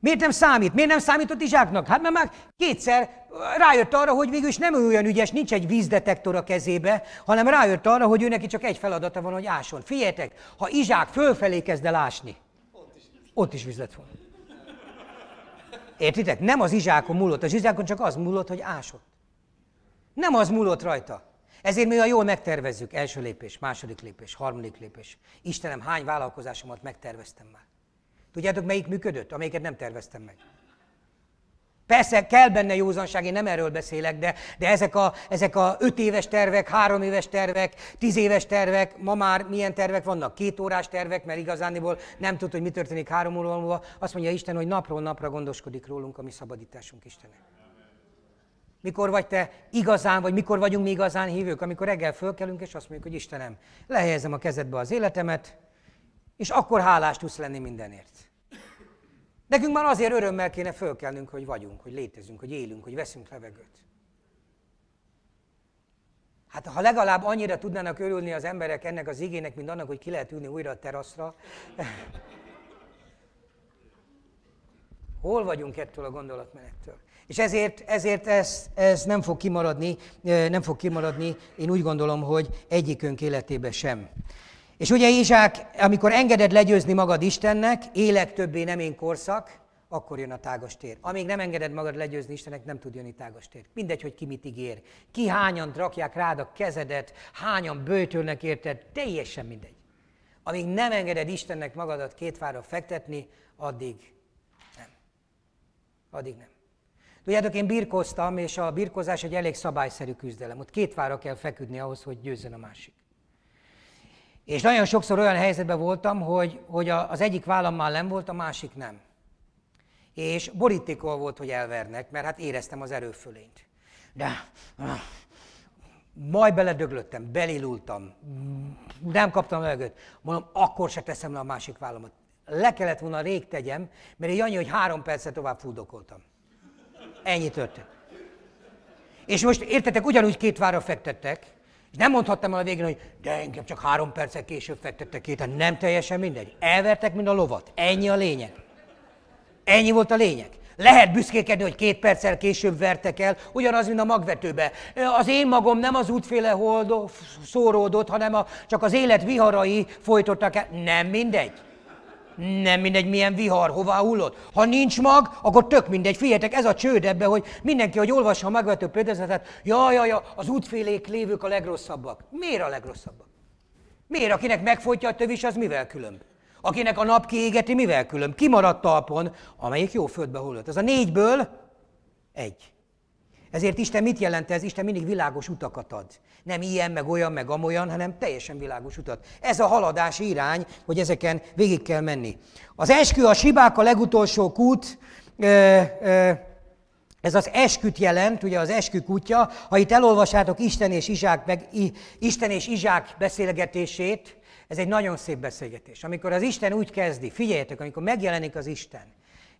Miért nem számít? Miért nem számított Izsáknak? Hát mert már kétszer rájött arra, hogy végül is nem ő olyan ügyes, nincs egy vízdetektor a kezébe, hanem rájött arra, hogy ő neki csak egy feladata van, hogy ásson. Figyeljetek, ha Izsák fölfelé kezd el ásni, ott is, ott is víz lett volna. Értitek? Nem az izsákon múlott. Az izsákon csak az múlott, hogy ásott. Nem az múlott rajta. Ezért mi a jól megtervezzük. Első lépés, második lépés, harmadik lépés. Istenem, hány vállalkozásomat megterveztem már? Tudjátok, melyik működött, amelyiket nem terveztem meg? Persze kell benne józanság, én nem erről beszélek, de, de ezek, a, ezek a öt éves tervek, három éves tervek, tíz éves tervek, ma már milyen tervek vannak, két órás tervek, mert igazániból nem tud, hogy mi történik három óra múlva. Azt mondja Isten, hogy napról napra gondoskodik rólunk a mi szabadításunk Istenek. Mikor vagy te igazán, vagy mikor vagyunk mi igazán hívők? Amikor reggel fölkelünk, és azt mondjuk, hogy Istenem, lehelyezem a kezedbe az életemet, és akkor hálás tudsz lenni mindenért. Nekünk már azért örömmel kéne fölkelnünk, hogy vagyunk, hogy létezünk, hogy élünk, hogy veszünk levegőt. Hát ha legalább annyira tudnának örülni az emberek ennek az igének, mint annak, hogy ki lehet ülni újra a teraszra. Hol vagyunk ettől a gondolatmenettől? És ezért, ezért ez, ez nem fog kimaradni, nem fog kimaradni, én úgy gondolom, hogy egyikünk életébe sem. És ugye Izsák, amikor engeded legyőzni magad Istennek, élek többé nem én korszak, akkor jön a tágas tér. Amíg nem engeded magad legyőzni Istennek, nem tud jönni tágas tér. Mindegy, hogy ki mit ígér. Ki hányan rakják rád a kezedet, hányan bőtölnek érted, teljesen mindegy. Amíg nem engeded Istennek magadat két fára fektetni, addig nem. Addig nem. Tudjátok, én birkoztam, és a birkozás egy elég szabályszerű küzdelem. Ott két fára kell feküdni ahhoz, hogy győzzen a másik. És nagyon sokszor olyan helyzetben voltam, hogy, hogy az egyik vállammal nem volt, a másik nem. És borítékol volt, hogy elvernek, mert hát éreztem az erőfölényt. De majd beledöglöttem, belilultam, nem kaptam levegőt. Mondom, akkor se teszem le a másik vállamot. Le kellett volna rég tegyem, mert én annyi, hogy három percet tovább fúdokoltam. Ennyi történt. És most értetek, ugyanúgy két vára fektettek, és nem mondhattam el a végén, hogy de inkább csak három percet később fektettek ki, tehát nem teljesen mindegy. Elvertek, mint a lovat. Ennyi a lényeg. Ennyi volt a lényeg. Lehet büszkékedni, hogy két perccel később vertek el, ugyanaz, mint a magvetőbe. Az én magom nem az útféle holdó szóródott, hanem a, csak az élet viharai folytottak el. Nem mindegy. Nem mindegy, milyen vihar, hová hullott. Ha nincs mag, akkor tök mindegy. Figyeljetek, ez a csőd ebbe, hogy mindenki, hogy olvassa a megvető példázatát, ja, ja, ja, az útfélék lévők a legrosszabbak. Miért a legrosszabbak? Miért? Akinek megfogyja a tövis, az mivel különb? Akinek a nap kiégeti, mivel különb? Kimaradt talpon, amelyik jó földbe hullott. Ez a négyből egy. Ezért Isten mit jelent ez? Isten mindig világos utakat ad. Nem ilyen, meg olyan, meg amolyan, hanem teljesen világos utat. Ez a haladás irány, hogy ezeken végig kell menni. Az eskü, a sibák, a legutolsó kút, ez az esküt jelent, ugye az eskü kutya. Ha itt elolvasátok Isten és Izsák, meg, Isten és Izsák beszélgetését, ez egy nagyon szép beszélgetés. Amikor az Isten úgy kezdi, figyeljetek, amikor megjelenik az Isten,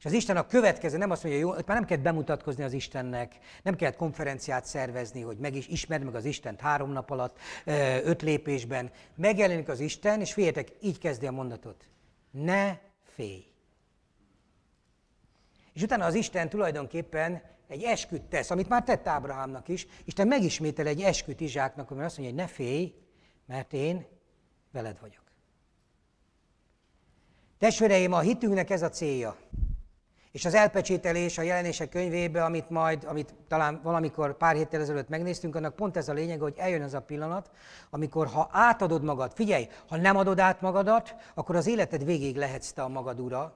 és az Isten a következő nem azt mondja, jó, már nem kell bemutatkozni az Istennek, nem kell konferenciát szervezni, hogy meg is ismerd meg az Istent három nap alatt, öt lépésben. Megjelenik az Isten, és féljetek, így kezdi a mondatot. Ne félj. És utána az Isten tulajdonképpen egy esküt tesz, amit már tett Ábrahámnak is. Isten megismétel egy esküt Izsáknak, amiben azt mondja, hogy ne félj, mert én veled vagyok. Testvéreim, a hitünknek ez a célja. És az elpecsételés a jelenések könyvébe, amit majd, amit talán valamikor pár héttel ezelőtt megnéztünk, annak pont ez a lényeg, hogy eljön az a pillanat, amikor ha átadod magad, figyelj, ha nem adod át magadat, akkor az életed végig lehetsz te a magad ura,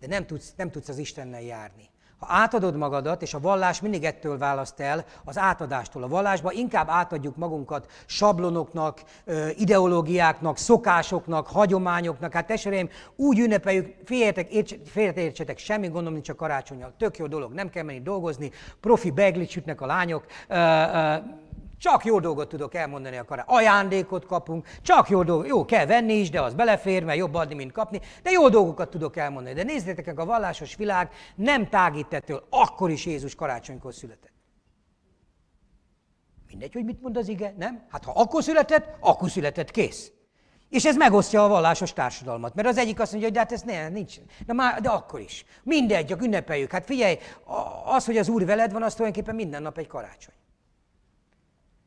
de nem tudsz, nem tudsz az Istennel járni. Ha átadod magadat, és a vallás mindig ettől választ el, az átadástól. A vallásba inkább átadjuk magunkat sablonoknak, ideológiáknak, szokásoknak, hagyományoknak. Hát testvéreim, úgy ünnepeljük, értsetek, semmi gondom nincs a karácsonyal. Tök jó dolog, nem kell menni dolgozni, profi beglicsütnek a lányok, csak jó dolgot tudok elmondani a kará. Ajándékot kapunk, csak jó dolgot. Jó, kell venni is, de az belefér, mert jobb adni, mint kapni. De jó dolgokat tudok elmondani. De nézzétek meg, a vallásos világ nem tágít ettől. Akkor is Jézus karácsonykor született. Mindegy, hogy mit mond az ige, nem? Hát ha akkor született, akkor született, kész. És ez megosztja a vallásos társadalmat. Mert az egyik azt mondja, hogy de hát ez ne, nincs. Na már, de akkor is. Mindegy, csak ünnepeljük. Hát figyelj, az, hogy az Úr veled van, az tulajdonképpen minden nap egy karácsony.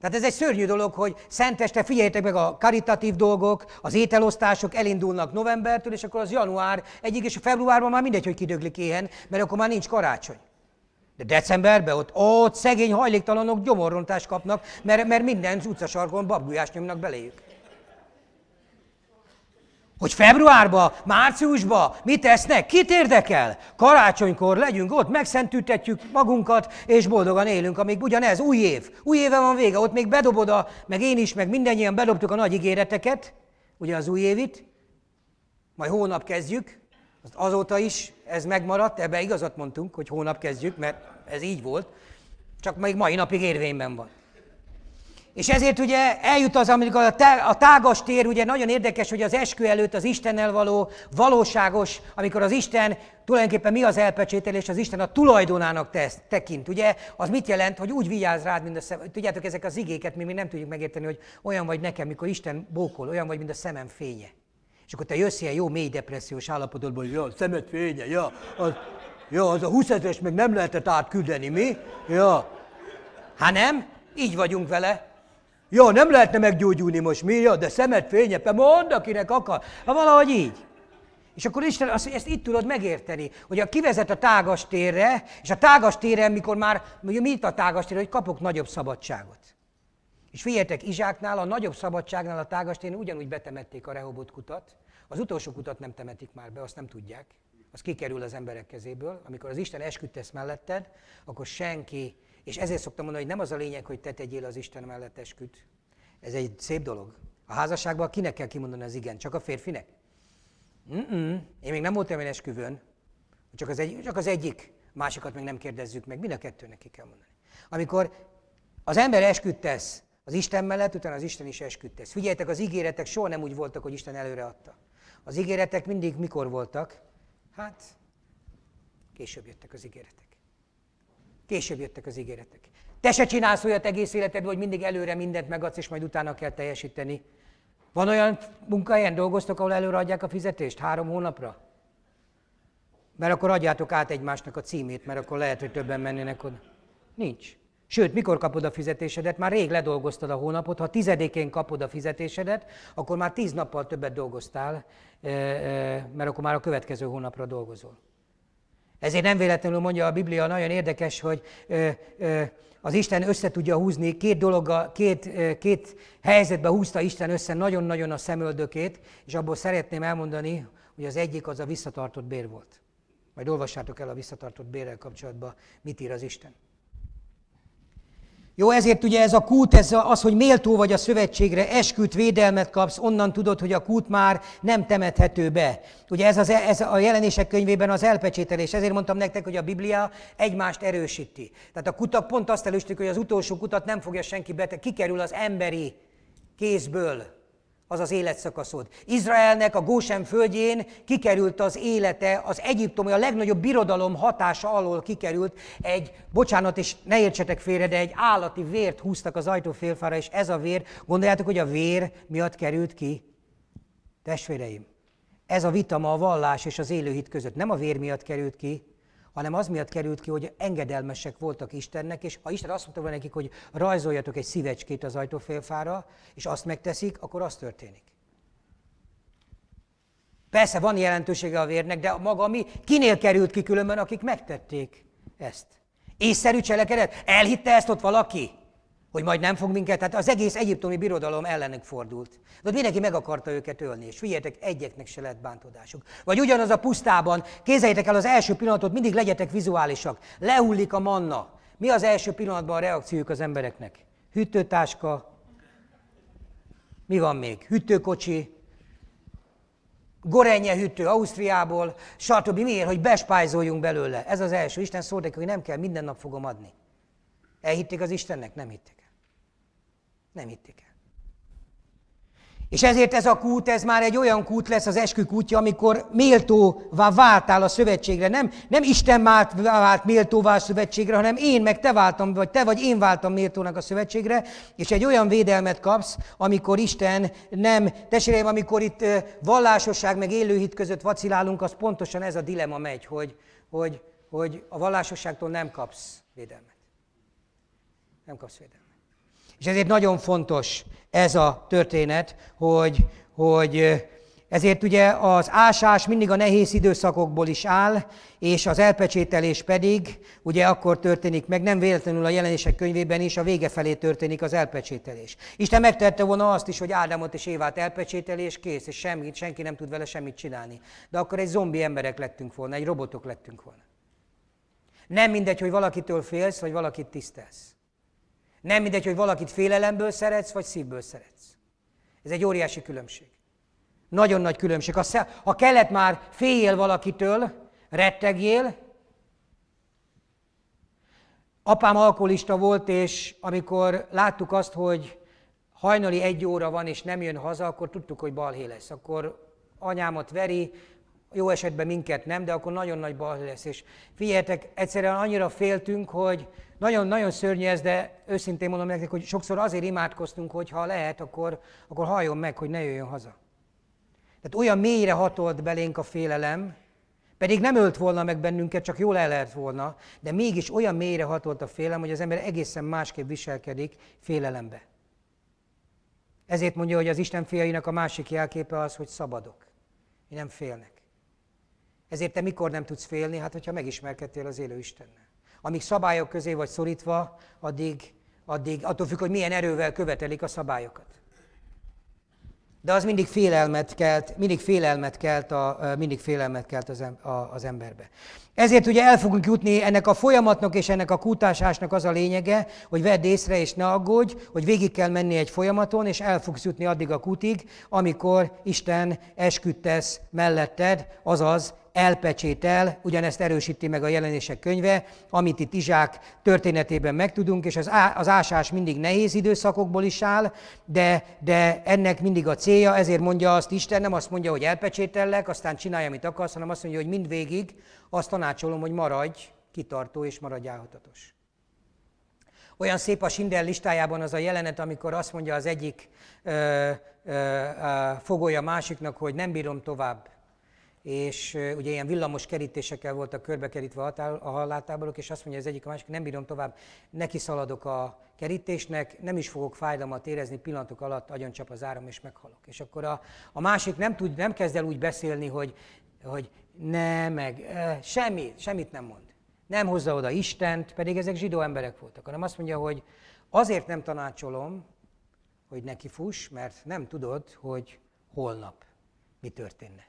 Tehát ez egy szörnyű dolog, hogy szenteste, figyeljetek meg a karitatív dolgok, az ételosztások elindulnak novembertől, és akkor az január egyik, és a februárban már mindegy, hogy kidöglik éhen, mert akkor már nincs karácsony. De decemberben ott, ott szegény hajléktalanok gyomorrontást kapnak, mert, mert minden utcasarkon babgulyást nyomnak beléjük. Hogy februárba, márciusba mit tesznek? Kit érdekel? Karácsonykor legyünk ott, megszentültetjük magunkat, és boldogan élünk, amíg ugyanez, új év. Új éve van vége, ott még bedobod a, meg én is, meg mindannyian bedobtuk a nagy ígéreteket, ugye az új évit, majd hónap kezdjük, azóta is ez megmaradt, ebbe igazat mondtunk, hogy hónap kezdjük, mert ez így volt, csak még mai napig érvényben van. És ezért ugye eljut az, amikor a tágas tér, ugye nagyon érdekes, hogy az eskü előtt az Istennel való valóságos, amikor az Isten tulajdonképpen mi az elpecsételés, az Isten a tulajdonának tesz, tekint. Ugye az mit jelent, hogy úgy vigyáz rád, mint a szem. Tudjátok, ezek az igéket mi még nem tudjuk megérteni, hogy olyan vagy nekem, mikor Isten bókol, olyan vagy, mint a szemem fénye. És akkor te jössz ilyen jó mély depressziós állapotodból, ja, szemed fénye, ja, az, ja, az a 20 ezeres meg nem lehetett átküldeni, mi? Ja. Hát nem? Így vagyunk vele, Ja, nem lehetne meggyógyulni most, mi? Ja, de szemed fényepe, mondd, akinek akar. Ha valahogy így. És akkor Isten azt, ezt itt tudod megérteni, hogy a kivezet a tágas térre, és a tágas téren, mikor már, mondjuk mit a tágas térre, hogy kapok nagyobb szabadságot. És figyeljetek, Izsáknál, a nagyobb szabadságnál a tágas téren ugyanúgy betemették a Rehobot kutat. Az utolsó kutat nem temetik már be, azt nem tudják. Az kikerül az emberek kezéből. Amikor az Isten esküdtesz melletted, akkor senki és ezért szoktam mondani, hogy nem az a lényeg, hogy te tegyél az Isten mellett esküt. Ez egy szép dolog. A házasságban kinek kell kimondani az igen? Csak a férfinek? Mm-mm. Én még nem voltam én esküvőn. Csak az, egy, csak az egyik. Másikat még nem kérdezzük meg. Mind a kettőnek ki kell mondani. Amikor az ember esküt tesz az Isten mellett, utána az Isten is esküt tesz. Figyeljetek, az ígéretek soha nem úgy voltak, hogy Isten előre adta. Az ígéretek mindig mikor voltak? Hát, később jöttek az ígéretek. Később jöttek az ígéretek. Te se csinálsz olyat egész életedben, hogy mindig előre mindent megadsz, és majd utána kell teljesíteni. Van olyan munkahelyen dolgoztok, ahol előre adják a fizetést három hónapra? Mert akkor adjátok át egymásnak a címét, mert akkor lehet, hogy többen mennének oda. Nincs. Sőt, mikor kapod a fizetésedet? Már rég ledolgoztad a hónapot. Ha tizedékén kapod a fizetésedet, akkor már tíz nappal többet dolgoztál, eh, eh, mert akkor már a következő hónapra dolgozol. Ezért nem véletlenül mondja a Biblia, nagyon érdekes, hogy ö, ö, az Isten össze tudja húzni, két, dologa, két, ö, két helyzetbe húzta Isten össze nagyon-nagyon a szemöldökét, és abból szeretném elmondani, hogy az egyik az a visszatartott bér volt. Majd olvassátok el a visszatartott bérrel kapcsolatban, mit ír az Isten. Jó, ezért ugye ez a kút, ez az, hogy méltó vagy a szövetségre, esküt, védelmet kapsz, onnan tudod, hogy a kút már nem temethető be. Ugye ez, az, e, ez a jelenések könyvében az elpecsételés, ezért mondtam nektek, hogy a Biblia egymást erősíti. Tehát a kutak pont azt előstük, hogy az utolsó kutat nem fogja senki bete, kikerül az emberi kézből az az életszakaszod. Izraelnek a Gósen földjén kikerült az élete, az egyiptomi, a legnagyobb birodalom hatása alól kikerült egy, bocsánat, és ne értsetek félre, de egy állati vért húztak az félfára, és ez a vér, gondoljátok, hogy a vér miatt került ki? Testvéreim, ez a vita ma a vallás és az élőhit között nem a vér miatt került ki, hanem az miatt került ki, hogy engedelmesek voltak Istennek, és ha Isten azt mondta volna nekik, hogy rajzoljatok egy szívecskét az ajtófélfára, és azt megteszik, akkor az történik. Persze van jelentősége a vérnek, de maga mi, kinél került ki különben, akik megtették ezt? Észszerű cselekedet? Elhitte ezt ott valaki? hogy majd nem fog minket, tehát az egész egyiptomi birodalom ellenük fordult. De ott mindenki meg akarta őket ölni, és figyeljetek, egyeknek se lett bántodásuk. Vagy ugyanaz a pusztában, kézeljétek el az első pillanatot, mindig legyetek vizuálisak. Lehullik a manna. Mi az első pillanatban a reakciójuk az embereknek? Hűtőtáska, mi van még? Hűtőkocsi, Gorenye hűtő Ausztriából, stb. Miért? Hogy bespájzoljunk belőle. Ez az első. Isten szólt hogy nem kell, minden nap fogom adni. Elhitték az Istennek? Nem hitték. Nem hitték el. És ezért ez a kút, ez már egy olyan kút lesz az eskü kútja, amikor méltóvá váltál a szövetségre. Nem, nem Isten vált, vált méltóvá a szövetségre, hanem én meg te váltam, vagy te vagy én váltam méltónak a szövetségre, és egy olyan védelmet kapsz, amikor Isten nem... Testvéreim, amikor itt vallásosság meg élőhit között vacilálunk, az pontosan ez a dilema megy, hogy, hogy, hogy a vallásosságtól nem kapsz védelmet. Nem kapsz védelmet. És ezért nagyon fontos ez a történet, hogy, hogy ezért ugye az ásás mindig a nehéz időszakokból is áll, és az elpecsételés pedig ugye akkor történik meg, nem véletlenül a jelenések könyvében is a vége felé történik az elpecsételés. Isten megtette volna azt is, hogy Ádámot és Évát elpecsételés kész, és semmit, senki nem tud vele semmit csinálni. De akkor egy zombi emberek lettünk volna, egy robotok lettünk volna. Nem mindegy, hogy valakitől félsz, vagy valakit tisztelsz. Nem mindegy, hogy valakit félelemből szeretsz, vagy szívből szeretsz. Ez egy óriási különbség. Nagyon nagy különbség. Ha kellett már féljél valakitől, rettegjél, Apám alkoholista volt, és amikor láttuk azt, hogy hajnali egy óra van, és nem jön haza, akkor tudtuk, hogy balhé lesz. Akkor anyámat veri, jó esetben minket nem, de akkor nagyon nagy balhé lesz. És figyeljetek, egyszerűen annyira féltünk, hogy nagyon-nagyon szörnyű ez, de őszintén mondom nektek, hogy sokszor azért imádkoztunk, hogy ha lehet, akkor, akkor halljon meg, hogy ne jöjjön haza. Tehát olyan mélyre hatolt belénk a félelem, pedig nem ölt volna meg bennünket, csak jól el lehet volna, de mégis olyan mélyre hatolt a félelem, hogy az ember egészen másképp viselkedik félelembe. Ezért mondja, hogy az Isten fiainak a másik jelképe az, hogy szabadok. Mi nem félnek. Ezért te mikor nem tudsz félni? Hát, hogyha megismerkedtél az élő Istennel amíg szabályok közé vagy szorítva, addig, addig attól függ, hogy milyen erővel követelik a szabályokat. De az mindig félelmet kelt, mindig félelmet kelt, a, mindig félelmet kelt az, em, a, az emberbe. Ezért ugye el fogunk jutni ennek a folyamatnak és ennek a kutásásnak az a lényege, hogy vedd észre és ne aggódj, hogy végig kell menni egy folyamaton, és el fogsz jutni addig a kutig, amikor Isten esküdtesz melletted, azaz elpecsétel, ugyanezt erősíti meg a jelenések könyve, amit itt Izsák történetében megtudunk, és az, á, az ásás mindig nehéz időszakokból is áll, de, de ennek mindig a célja, ezért mondja azt Isten, nem azt mondja, hogy elpecsétellek, aztán csinálja, amit akarsz, hanem azt mondja, hogy mindvégig azt tanácsolom, hogy maradj kitartó és maradj állhatatos. Olyan szép a Sindel listájában az a jelenet, amikor azt mondja az egyik ö, ö, a másiknak, hogy nem bírom tovább és ugye ilyen villamos kerítésekkel voltak körbekerítve a hallátáborok, és azt mondja az egyik a másik, nem bírom tovább, neki szaladok a kerítésnek, nem is fogok fájdalmat érezni, pillanatok alatt agyoncsap az áram, és meghalok. És akkor a, a másik nem, tud, nem kezd el úgy beszélni, hogy, hogy ne, meg e, semmit, semmit nem mond. Nem hozza oda Istent, pedig ezek zsidó emberek voltak, hanem azt mondja, hogy azért nem tanácsolom, hogy neki fuss, mert nem tudod, hogy holnap mi történne.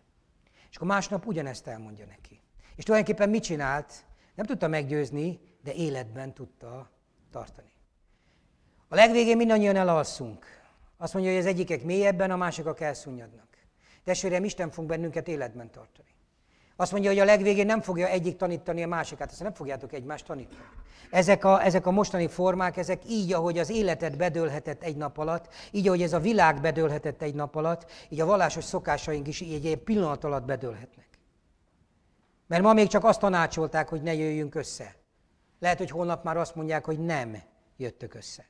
És akkor másnap ugyanezt elmondja neki. És tulajdonképpen mit csinált? Nem tudta meggyőzni, de életben tudta tartani. A legvégén mindannyian elalszunk. Azt mondja, hogy az egyikek mélyebben, a másikak elszunnyadnak. Testvérem, Isten fog bennünket életben tartani. Azt mondja, hogy a legvégén nem fogja egyik tanítani a másikát, ezt nem fogjátok egymást tanítani. Ezek a, ezek a mostani formák, ezek így, ahogy az életet bedőlhetett egy nap alatt, így, ahogy ez a világ bedőlhetett egy nap alatt, így a vallásos szokásaink is így egy pillanat alatt bedőlhetnek. Mert ma még csak azt tanácsolták, hogy ne jöjjünk össze. Lehet, hogy holnap már azt mondják, hogy nem jöttök össze.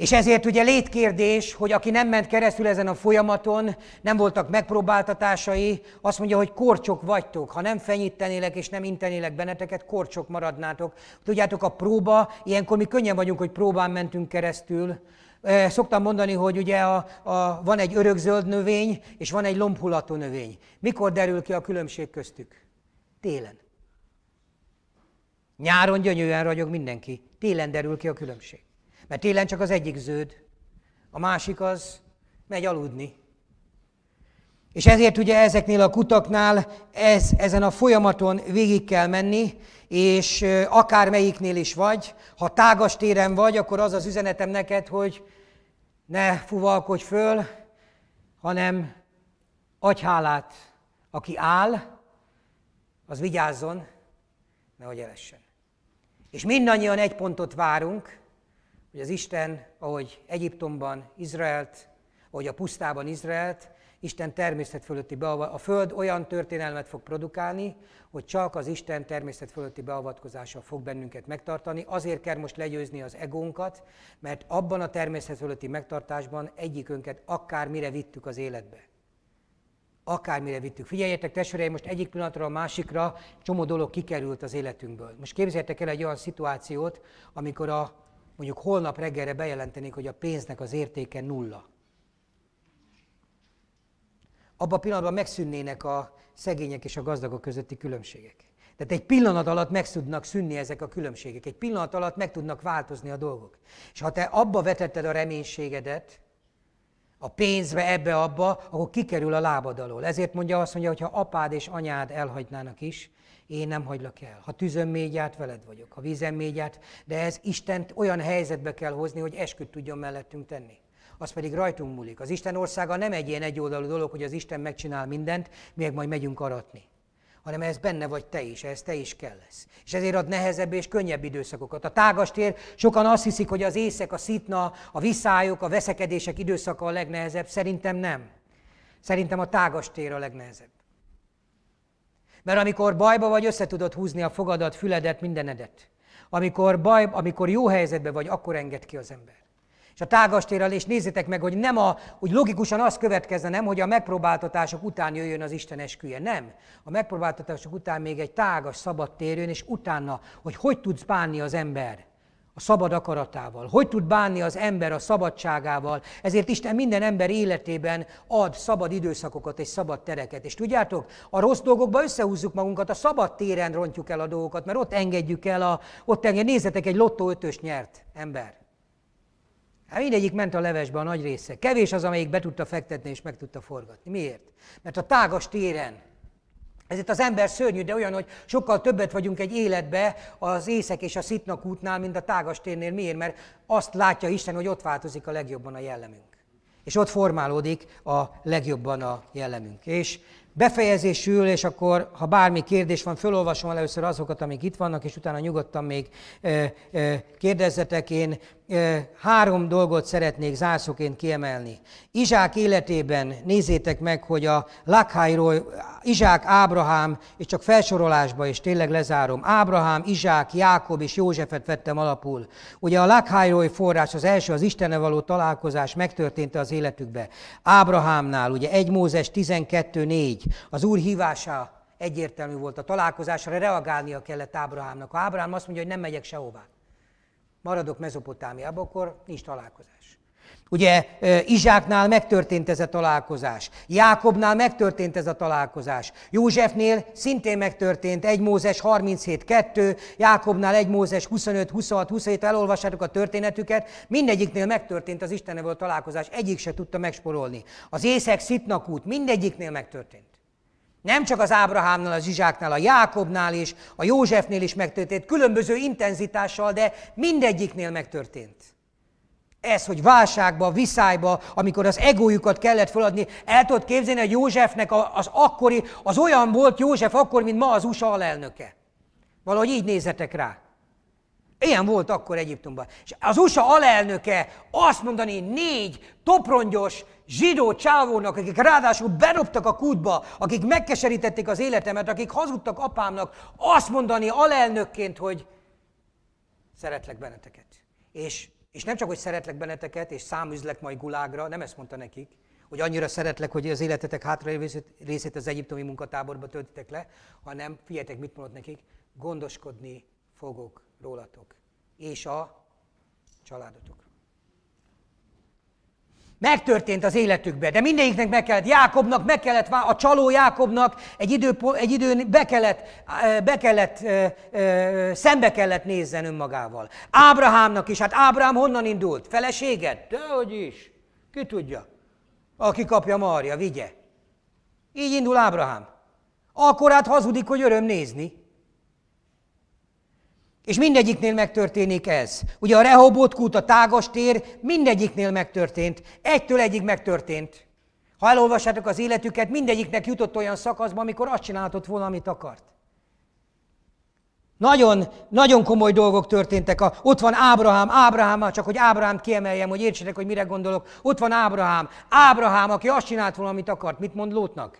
És ezért ugye létkérdés, hogy aki nem ment keresztül ezen a folyamaton, nem voltak megpróbáltatásai, azt mondja, hogy korcsok vagytok. Ha nem fenyítenélek és nem intenélek benneteket, korcsok maradnátok. Tudjátok, a próba, ilyenkor mi könnyen vagyunk, hogy próbán mentünk keresztül. Szoktam mondani, hogy ugye a, a, van egy örökzöld növény, és van egy lombhulató növény. Mikor derül ki a különbség köztük? Télen. Nyáron gyönyörűen ragyog mindenki. Télen derül ki a különbség. Mert télen csak az egyik ződ, a másik az megy aludni. És ezért ugye ezeknél a kutaknál ez, ezen a folyamaton végig kell menni, és akár melyiknél is vagy, ha tágas téren vagy, akkor az az üzenetem neked, hogy ne fuvalkodj föl, hanem adj hálát, aki áll, az vigyázzon, nehogy elessen. És mindannyian egy pontot várunk, hogy az Isten, ahogy Egyiptomban Izraelt, ahogy a pusztában Izraelt, Isten természet fölötti beavatkozása, a Föld olyan történelmet fog produkálni, hogy csak az Isten természet fölötti beavatkozása fog bennünket megtartani. Azért kell most legyőzni az egónkat, mert abban a természet fölötti megtartásban egyikünket akármire vittük az életbe. Akármire vittük. Figyeljetek, testvéreim, most egyik pillanatra a másikra csomó dolog kikerült az életünkből. Most képzeljétek el egy olyan szituációt, amikor a mondjuk holnap reggelre bejelentenék, hogy a pénznek az értéke nulla. Abban a pillanatban megszűnnének a szegények és a gazdagok közötti különbségek. Tehát egy pillanat alatt meg tudnak szűnni ezek a különbségek, egy pillanat alatt meg tudnak változni a dolgok. És ha te abba vetetted a reménységedet, a pénzbe, ebbe, abba, akkor kikerül a lábad alól. Ezért mondja azt, mondja, hogy ha apád és anyád elhagynának is, én nem hagylak el. Ha tűzön mégy át, veled vagyok. Ha vízen mégy át, de ez Istent olyan helyzetbe kell hozni, hogy esküt tudjon mellettünk tenni az pedig rajtunk múlik. Az Isten országa nem egy ilyen egyoldalú dolog, hogy az Isten megcsinál mindent, mi majd megyünk aratni. Hanem ez benne vagy te is, ez te is kell lesz. És ezért ad nehezebb és könnyebb időszakokat. A tágas tér, sokan azt hiszik, hogy az észek, a szitna, a viszályok, a veszekedések időszaka a legnehezebb. Szerintem nem. Szerintem a tágas tér a legnehezebb. Mert amikor bajba vagy, össze tudod húzni a fogadat, füledet, mindenedet. Amikor, baj, amikor jó helyzetben vagy, akkor enged ki az ember. És a tágastérrel, és nézzétek meg, hogy nem a, úgy logikusan az következne, nem, hogy a megpróbáltatások után jöjjön az Isten esküje. Nem. A megpróbáltatások után még egy tágas, szabad tér és utána, hogy hogy tudsz bánni az ember a szabad akaratával. Hogy tud bánni az ember a szabadságával? Ezért Isten minden ember életében ad szabad időszakokat és szabad tereket. És tudjátok, a rossz dolgokba összehúzzuk magunkat, a szabad téren rontjuk el a dolgokat, mert ott engedjük el, a, ott enged, nézzetek, egy lottó ötös nyert ember. Hát mindegyik ment a levesbe a nagy része. Kevés az, amelyik be tudta fektetni és meg tudta forgatni. Miért? Mert a tágas téren ezért az ember szörnyű, de olyan, hogy sokkal többet vagyunk egy életbe az észek és a szitnak útnál, mint a tágasténnél. Miért? Mert azt látja Isten, hogy ott változik a legjobban a jellemünk. És ott formálódik a legjobban a jellemünk. És befejezésül, és akkor, ha bármi kérdés van, fölolvasom először azokat, amik itt vannak, és utána nyugodtan még eh, eh, kérdezzetek. Én három dolgot szeretnék zászoként kiemelni. Izsák életében nézzétek meg, hogy a Lakhájról, Izsák, Ábrahám, és csak felsorolásba is tényleg lezárom, Ábrahám, Izsák, Jákob és Józsefet vettem alapul. Ugye a Lakhájról forrás az első, az Istene való találkozás megtörtént az életükbe. Ábrahámnál, ugye 1 Mózes 12.4, az Úr hívása egyértelmű volt, a találkozásra reagálnia kellett Ábrahámnak. Ha Ábrahám azt mondja, hogy nem megyek sehová, maradok Mezopotámiában, akkor nincs találkozás. Ugye Izsáknál megtörtént ez a találkozás, Jákobnál megtörtént ez a találkozás, Józsefnél szintén megtörtént 1 Mózes 37.2, Jákobnál 1 Mózes 25, 26, 27, elolvassátok a történetüket, mindegyiknél megtörtént az Istenevel a találkozás, egyik se tudta megsporolni. Az észek Szitnakút út, mindegyiknél megtörtént. Nem csak az Ábrahámnál, az Izsáknál, a Jákobnál is, a Józsefnél is megtörtént, különböző intenzitással, de mindegyiknél megtörtént. Ez, hogy válságba, viszályba, amikor az egójukat kellett feladni, el tudod képzelni, hogy Józsefnek az akkori, az olyan volt József akkor, mint ma az USA alelnöke. Valahogy így nézetek rá. Ilyen volt akkor Egyiptomban. És az USA alelnöke azt mondani négy toprongyos zsidó csávónak, akik ráadásul beroptak a kútba, akik megkeserítették az életemet, akik hazudtak apámnak, azt mondani alelnökként, hogy szeretlek benneteket. És, és nem csak, hogy szeretlek benneteket, és száműzlek majd gulágra, nem ezt mondta nekik, hogy annyira szeretlek, hogy az életetek hátra részét az egyiptomi munkatáborba töltitek le, hanem figyeljetek, mit mondott nekik, gondoskodni fogok rólatok és a családotokra. Megtörtént az életükbe, de mindegyiknek meg kellett, Jákobnak meg kellett, a csaló Jákobnak egy, idő, egy időn be kellett, be kellett, szembe kellett nézzen önmagával. Ábrahámnak is, hát Ábrahám honnan indult? Feleséget? Dehogy is, ki tudja. Aki kapja marja, vigye. Így indul Ábrahám. Akkor hát hazudik, hogy öröm nézni. És mindegyiknél megtörténik ez. Ugye a Rehobot kút, a tágas tér, mindegyiknél megtörtént. Egytől egyig megtörtént. Ha elolvassátok az életüket, mindegyiknek jutott olyan szakaszba, amikor azt csinálhatott volna, amit akart. Nagyon, nagyon komoly dolgok történtek. A, ott van Ábrahám, Ábrahám, csak hogy Ábrahám kiemeljem, hogy értsenek, hogy mire gondolok. Ott van Ábrahám, Ábrahám, aki azt csinált volna, amit akart. Mit mond Lótnak?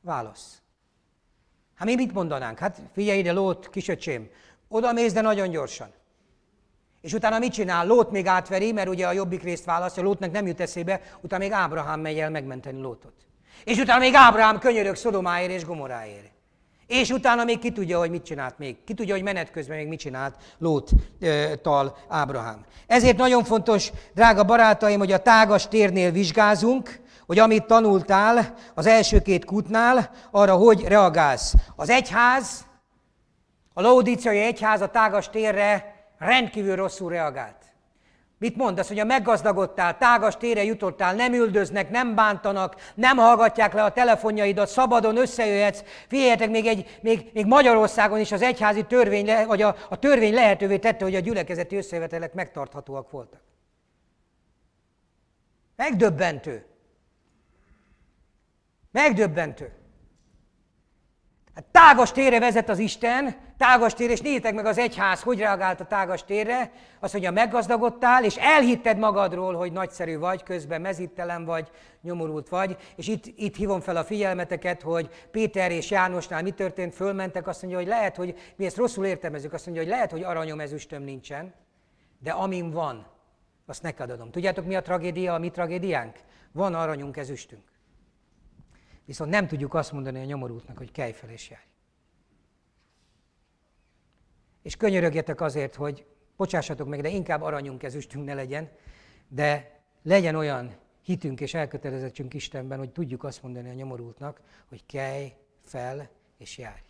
Válasz. Hát mi mit mondanánk? Hát figyelj ide, Lót, kisöcsém, oda mész, de nagyon gyorsan. És utána mit csinál? Lót még átveri, mert ugye a jobbik részt választja, Lótnak nem jut eszébe, utána még Ábrahám megy el megmenteni Lótot. És utána még Ábrahám könyörög Szodomáért és Gomoráért. És utána még ki tudja, hogy mit csinált még. Ki tudja, hogy menet közben még mit csinált Lóttal Ábrahám. Ezért nagyon fontos, drága barátaim, hogy a tágas térnél vizsgázunk, hogy amit tanultál az első két kutnál, arra hogy reagálsz. Az egyház, a laudíciai egyház a tágas térre rendkívül rosszul reagált. Mit mondasz, hogy a meggazdagodtál, tágas tére jutottál, nem üldöznek, nem bántanak, nem hallgatják le a telefonjaidat, szabadon összejöhetsz. Figyeljetek, még, egy, még, még Magyarországon is az egyházi törvény, vagy a, a törvény lehetővé tette, hogy a gyülekezeti összejövetelek megtarthatóak voltak. Megdöbbentő. Megdöbbentő. Hát tágas térre vezet az Isten, tágas tér, és nézzétek meg az egyház, hogy reagált a tágas térre, az, hogy a meggazdagodtál, és elhitted magadról, hogy nagyszerű vagy, közben mezítelen vagy, nyomorult vagy, és itt, itt hívom fel a figyelmeteket, hogy Péter és Jánosnál mi történt, fölmentek, azt mondja, hogy lehet, hogy mi ezt rosszul értelmezünk, azt mondja, hogy lehet, hogy aranyom ezüstöm nincsen, de amin van, azt neked adom. Tudjátok, mi a tragédia, a mi tragédiánk? Van aranyunk, ezüstünk. Viszont nem tudjuk azt mondani a nyomorútnak, hogy kelj fel és járj. És könyörögjetek azért, hogy bocsássatok meg, de inkább aranyunk ezüstünk ne legyen, de legyen olyan hitünk és elkötelezettünk Istenben, hogy tudjuk azt mondani a nyomorultnak, hogy kelj fel és járj.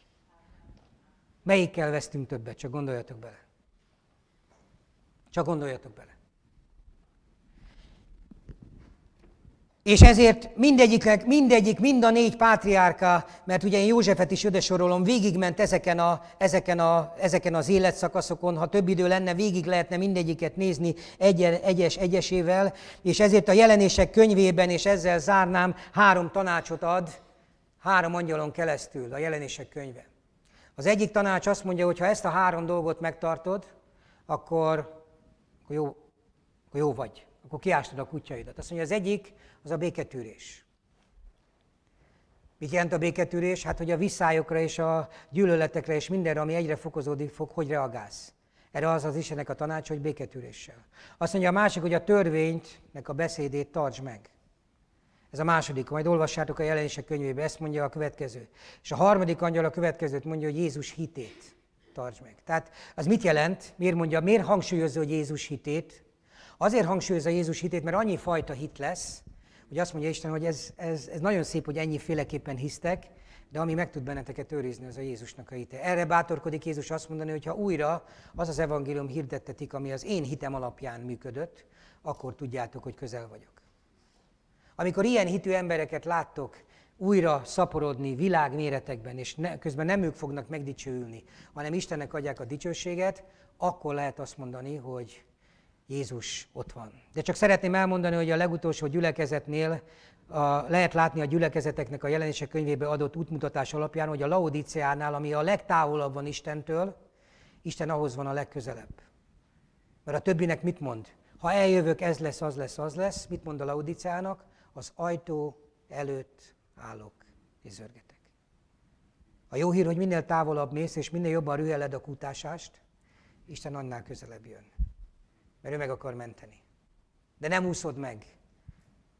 Melyikkel vesztünk többet? Csak gondoljatok bele. Csak gondoljatok bele. És ezért mindegyiknek, mindegyik, mind a négy pátriárka, mert ugye én Józsefet is öde sorolom, végigment ezeken, a, ezeken, a, ezeken az életszakaszokon, ha több idő lenne, végig lehetne mindegyiket nézni egy, egyes egyesével, és ezért a jelenések könyvében, és ezzel zárnám, három tanácsot ad, három angyalon keresztül a jelenések könyve. Az egyik tanács azt mondja, hogy ha ezt a három dolgot megtartod, akkor, akkor, jó, akkor jó vagy akkor kiástad a kutyaidat. Azt mondja, az egyik, az a béketűrés. Mit jelent a béketűrés? Hát, hogy a visszájokra és a gyűlöletekre és mindenre, ami egyre fokozódik fog, hogy reagálsz. Erre az az Istennek a tanács, hogy béketűréssel. Azt mondja a másik, hogy a törvényt, meg a beszédét tartsd meg. Ez a második, majd olvassátok a jelenések könyvébe, ezt mondja a következő. És a harmadik angyal a következőt mondja, hogy Jézus hitét tartsd meg. Tehát az mit jelent? Miért mondja, miért hangsúlyozza, hogy Jézus hitét? Azért hangsúlyozza Jézus hitét, mert annyi fajta hit lesz, hogy azt mondja Isten, hogy ez, ez, ez nagyon szép, hogy ennyi féleképpen hisztek, de ami meg tud benneteket őrizni, az a Jézusnak a hite. Erre bátorkodik Jézus azt mondani, hogy ha újra az az evangélium hirdettetik, ami az én hitem alapján működött, akkor tudjátok, hogy közel vagyok. Amikor ilyen hitű embereket láttok újra szaporodni világméretekben, és ne, közben nem ők fognak megdicsőülni, hanem Istennek adják a dicsőséget, akkor lehet azt mondani, hogy Jézus ott van. De csak szeretném elmondani, hogy a legutolsó gyülekezetnél a, lehet látni a gyülekezeteknek a jelenések könyvébe adott útmutatás alapján, hogy a Laodiceánál, ami a legtávolabb van Istentől, Isten ahhoz van a legközelebb. Mert a többinek mit mond? Ha eljövök, ez lesz, az lesz, az lesz. Mit mond a Laodiceának? Az ajtó előtt állok és zörgetek. A jó hír, hogy minél távolabb mész, és minél jobban rüheled a kutásást, Isten annál közelebb jön mert ő meg akar menteni. De nem úszod meg.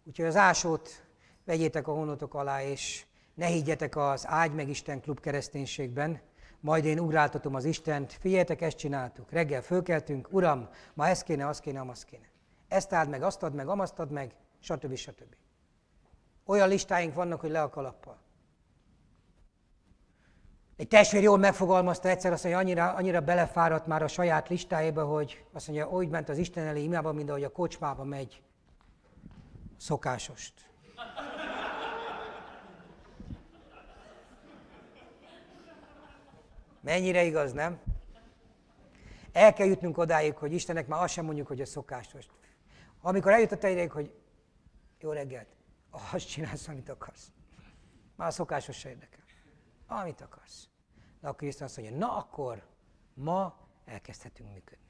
Úgyhogy az ásót vegyétek a honotok alá, és ne higgyetek az ágy meg Isten klub kereszténységben, majd én ugráltatom az Istent, figyeljetek, ezt csináltuk, reggel fölkeltünk, uram, ma ez kéne, az kéne, amaz kéne. Ezt áld meg, azt add meg, amazt add meg, stb. stb. Olyan listáink vannak, hogy le a kalappal. Egy testvér jól megfogalmazta egyszer azt, mondja, hogy annyira, annyira belefáradt már a saját listájába, hogy azt mondja, úgy ment az Isten elé imába, mint ahogy a kocsmába megy szokásost. Mennyire igaz, nem? El kell jutnunk odáig, hogy Istennek már azt sem mondjuk, hogy a szokásos. Amikor eljutott a ideig, hogy jó reggelt, azt csinálsz, amit akarsz. Már a szokásos se érdekel. Amit akarsz. De akkor Isten azt mondja, na akkor ma elkezdhetünk működni.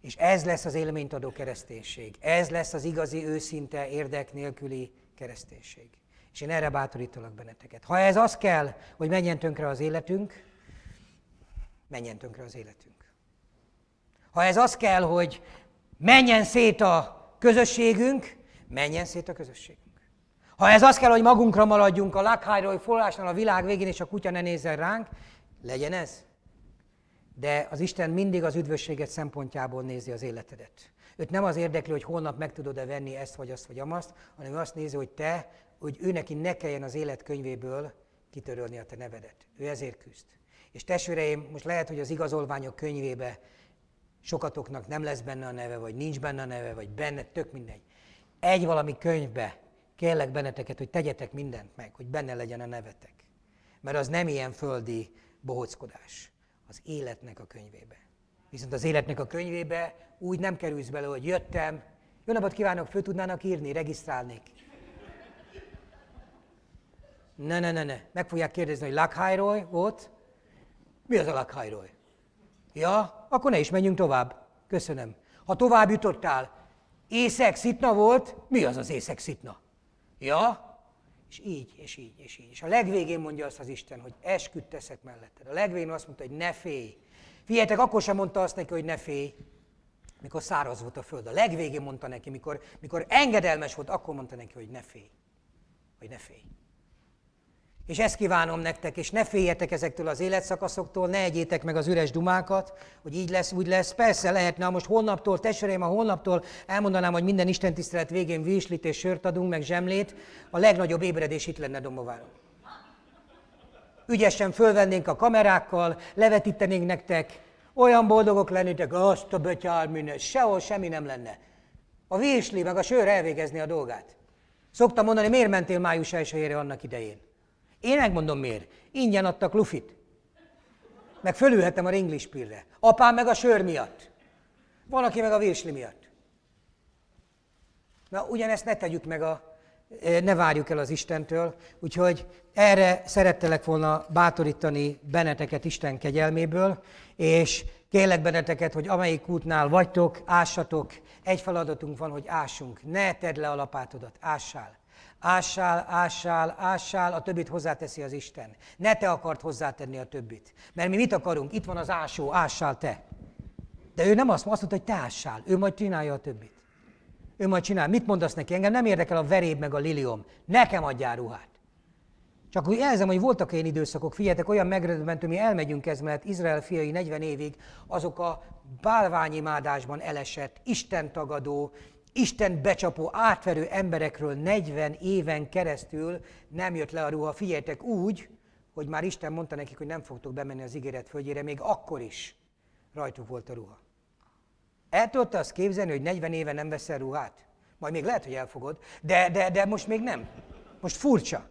És ez lesz az élményt adó kereszténység. Ez lesz az igazi, őszinte, érdek nélküli kereszténység. És én erre bátorítalak benneteket. Ha ez az kell, hogy menjen tönkre az életünk, menjen tönkre az életünk. Ha ez az kell, hogy menjen szét a közösségünk, menjen szét a közösség. Ha ez az kell, hogy magunkra maradjunk a lakhájról, forrásnál a világ végén, és a kutya ne nézzen ránk, legyen ez. De az Isten mindig az üdvösséget szempontjából nézi az életedet. Őt nem az érdekli, hogy holnap meg tudod-e venni ezt, vagy azt, vagy amazt, hanem azt nézi, hogy te, hogy ő neki ne kelljen az életkönyvéből kitörölni a te nevedet. Ő ezért küzd. És testvéreim, most lehet, hogy az igazolványok könyvébe sokatoknak nem lesz benne a neve, vagy nincs benne a neve, vagy benne, tök mindegy. Egy valami könyvbe kérlek benneteket, hogy tegyetek mindent meg, hogy benne legyen a nevetek. Mert az nem ilyen földi bohockodás. Az életnek a könyvébe. Viszont az életnek a könyvébe úgy nem kerülsz bele, hogy jöttem, jó napot kívánok, föl tudnának írni, regisztrálnék. Ne, ne, ne, ne. Meg fogják kérdezni, hogy lakhajroly volt. Mi az a lakhajroly? Ja, akkor ne is menjünk tovább. Köszönöm. Ha tovább jutottál, észek szitna volt, mi az az észek szitna? Ja? És így, és így, és így. És a legvégén mondja azt az Isten, hogy esküt teszek melletted. A legvégén azt mondta, hogy ne félj. Figyeljetek, akkor sem mondta azt neki, hogy ne félj, mikor száraz volt a föld. A legvégén mondta neki, mikor, mikor engedelmes volt, akkor mondta neki, hogy ne félj. Hogy ne félj. És ezt kívánom nektek, és ne féljetek ezektől az életszakaszoktól, ne egyétek meg az üres dumákat, hogy így lesz, úgy lesz. Persze lehetne, most holnaptól, testvéreim, a holnaptól elmondanám, hogy minden Isten tisztelet végén víslit és sört adunk, meg zsemlét, a legnagyobb ébredés itt lenne Domováron. Ügyesen fölvennénk a kamerákkal, levetítenénk nektek, olyan boldogok lennétek, azt a betyár minden, sehol semmi nem lenne. A vésli meg a sör elvégezni a dolgát. Szoktam mondani, miért mentél május 1 annak idején? Én megmondom miért. Ingyen adtak lufit. Meg fölülhetem a ringlispirre. Apám meg a sör miatt. Van, aki meg a virsli miatt. Na, ugyanezt ne tegyük meg a, e, ne várjuk el az Istentől, úgyhogy erre szerettelek volna bátorítani benneteket Isten kegyelméből, és kérlek benneteket, hogy amelyik útnál vagytok, ássatok, egy feladatunk van, hogy ássunk. Ne tedd le a lapátodat, ássál. Ássál, ássál, ássál, a többit hozzáteszi az Isten. Ne te akart hozzátenni a többit. Mert mi mit akarunk? Itt van az ásó, ássál te. De ő nem azt, azt mondta, hogy te ássál, ő majd csinálja a többit. Ő majd csinál. Mit mondasz neki? Engem nem érdekel a veréb meg a lilium. Nekem adjál ruhát. Csak úgy jelzem, hogy voltak ilyen időszakok, figyeljetek, olyan megredöbbentő, mi elmegyünk ez, mert Izrael fiai 40 évig azok a bálványimádásban elesett, Isten tagadó. Isten becsapó, átverő emberekről 40 éven keresztül nem jött le a ruha. Figyeljetek úgy, hogy már Isten mondta nekik, hogy nem fogtok bemenni az ígéret földjére, még akkor is rajtuk volt a ruha. El tudta azt képzelni, hogy 40 éve nem veszel ruhát? Majd még lehet, hogy elfogod, de, de, de most még nem. Most furcsa.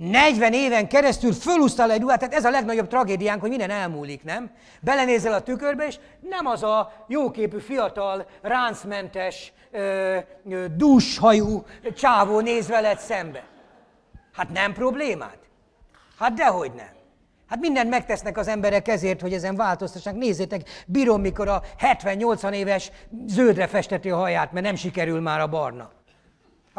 40 éven keresztül fölúsztál egy ruhát, tehát ez a legnagyobb tragédiánk, hogy minden elmúlik, nem? Belenézel a tükörbe, és nem az a jóképű, fiatal, ráncmentes, ö, ö, dúshajú csávó néz veled szembe. Hát nem problémát? Hát dehogy nem. Hát mindent megtesznek az emberek ezért, hogy ezen változtassák. Nézzétek, bírom, mikor a 70-80 éves zöldre festeti a haját, mert nem sikerül már a barna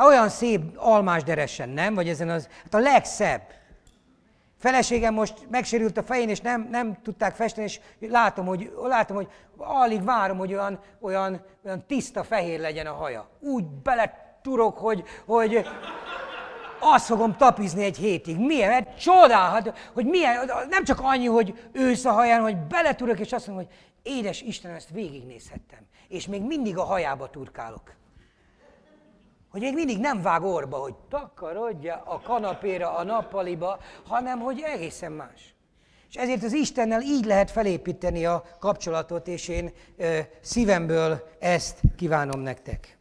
olyan szép almás deresen, nem? Vagy ezen az, hát a legszebb. Feleségem most megsérült a fején, és nem, nem tudták festeni, és látom, hogy, látom, hogy alig várom, hogy olyan, olyan, olyan tiszta fehér legyen a haja. Úgy beleturok, hogy, hogy azt fogom tapizni egy hétig. Milyen? Mert csodálhat, hogy milyen, nem csak annyi, hogy ősz a haján, hogy beleturok, és azt mondom, hogy édes Isten, ezt végignézhettem. És még mindig a hajába turkálok. Hogy még mindig nem vág orba, hogy takarodja a kanapéra, a nappaliba, hanem hogy egészen más. És ezért az Istennel így lehet felépíteni a kapcsolatot, és én ö, szívemből ezt kívánom nektek.